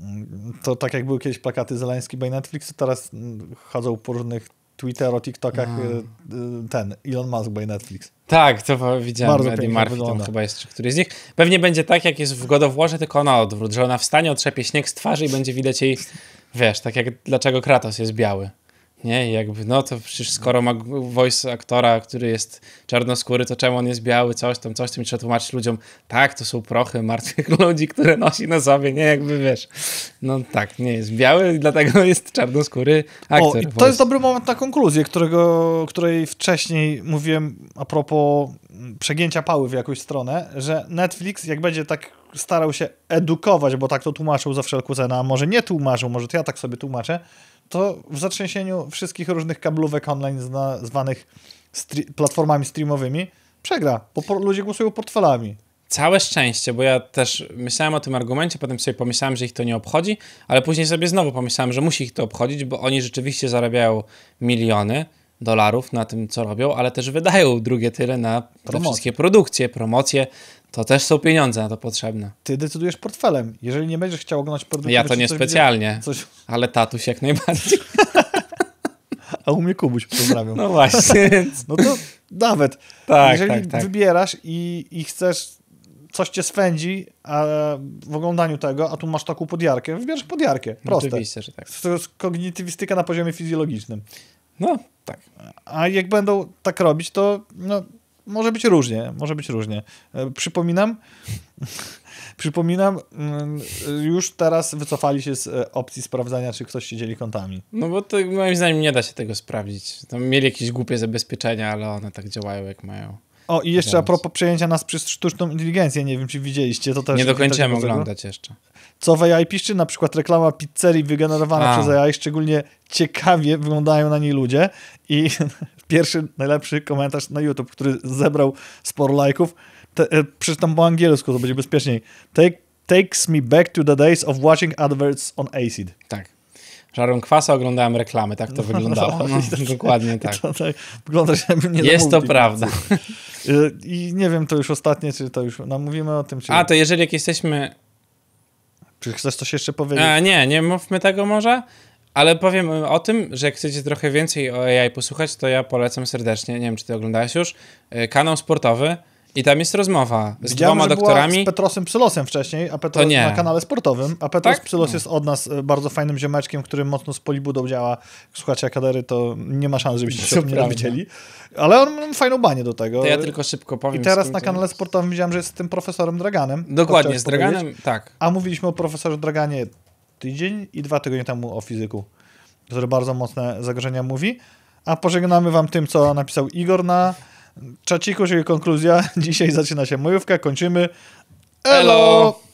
Mm, to tak jak były kiedyś plakaty Zeleński by Netflix, teraz mm, chodzą po różnych Twitter, o TikTokach mm. Y, y, ten Elon Musk by Netflix. Tak, to widziałem Bardzo Eddie Murphy, chyba jest któryś z nich. Pewnie będzie tak, jak jest w God of tylko na odwrót, że ona wstanie, otrzepie śnieg z twarzy i będzie widać jej, wiesz, tak jak dlaczego Kratos jest biały nie? I jakby, no to przecież skoro ma voice aktora, który jest czarnoskóry, to czemu on jest biały, coś tam, coś tam, trzeba tłumaczyć ludziom, tak, to są prochy martwych ludzi, które nosi na sobie, nie? Jakby, wiesz, no tak, nie jest biały dlatego jest czarnoskóry aktor. O, to voice. jest dobry moment na konkluzję, którego, której wcześniej mówiłem a propos mm, przegięcia pały w jakąś stronę, że Netflix, jak będzie tak starał się edukować, bo tak to tłumaczył za wszelką cenę, a może nie tłumaczył, może to ja tak sobie tłumaczę, to w zatrzęsieniu wszystkich różnych kablówek online zna, zwanych stri- platformami streamowymi przegra, bo ludzie głosują portfelami. Całe szczęście, bo ja też myślałem o tym argumencie, potem sobie pomyślałem, że ich to nie obchodzi, ale później sobie znowu pomyślałem, że musi ich to obchodzić, bo oni rzeczywiście zarabiają miliony dolarów na tym, co robią, ale też wydają drugie tyle na te wszystkie produkcje, promocje, to też są pieniądze na to potrzebne. Ty decydujesz portfelem. Jeżeli nie będziesz chciał oglądać produktu... Ja to nie specjalnie, coś... ale tatuś jak najbardziej. A u mnie Kubuś pozdrawiam. No właśnie. No to nawet. Tak, Jeżeli tak, tak. wybierasz i, i chcesz, coś cię swędzi a, w oglądaniu tego, a tu masz taką podjarkę, wybierasz podjarkę. Proste. Oczywiście, że tak. To jest kognitywistyka na poziomie fizjologicznym. No, tak. A jak będą tak robić, to no, może być różnie, może być różnie. E, przypominam, przypominam, mm, już teraz wycofali się z e, opcji sprawdzania, czy ktoś się dzieli kontami. No bo to moim zdaniem nie da się tego sprawdzić. Tam mieli jakieś głupie zabezpieczenia, ale one tak działają jak mają. O, i jeszcze Więc. a propos przejęcia nas przez sztuczną inteligencję, nie wiem, czy widzieliście, to też... Nie dokończyłem oglądać jeszcze. Co w AI piszczy, na przykład reklama pizzerii wygenerowana a. przez AI, szczególnie ciekawie wyglądają na niej ludzie i pierwszy, najlepszy komentarz na YouTube, który zebrał sporo lajków, te, e, przeczytam po angielsku, to będzie bezpieczniej. Take, takes me back to the days of watching adverts on acid. Tak. Żarłem kwasa, oglądałem reklamy, tak to wyglądało. No, no, dokładnie tak. To, tak wygląda się nie Jest to prawda. Y, I nie wiem, to już ostatnie, czy to już, no mówimy o tym. Czy... A, to jeżeli jak jesteśmy... Czy chcesz coś jeszcze powiedzieć? A, nie, nie mówmy tego może, ale powiem o tym, że jak chcecie trochę więcej o AI posłuchać, to ja polecam serdecznie, nie wiem, czy ty oglądałeś już, y, kanał sportowy, i tam jest rozmowa z Widziałem, dwoma doktorami. z Petrosem Przylosem wcześniej, a Petros na kanale sportowym, a Petros tak? Przylos no. jest od nas e, bardzo fajnym ziomeczkiem, który mocno z Polibudą działa. Słuchajcie, kadery, to nie ma szans, żebyście się nie widzieli. Ale on ma fajną banię do tego. To ja tylko szybko powiem. I teraz na kanale sportowym widziałem, że jest z tym profesorem Draganem. Dokładnie, z Draganem, tak. A mówiliśmy o profesorze Draganie tydzień i dwa tygodnie temu o fizyku, który bardzo mocne zagrożenia mówi. A pożegnamy wam tym, co napisał Igor na Czaciku, czyli konkluzja. Dzisiaj zaczyna się mojówka, kończymy. Elo!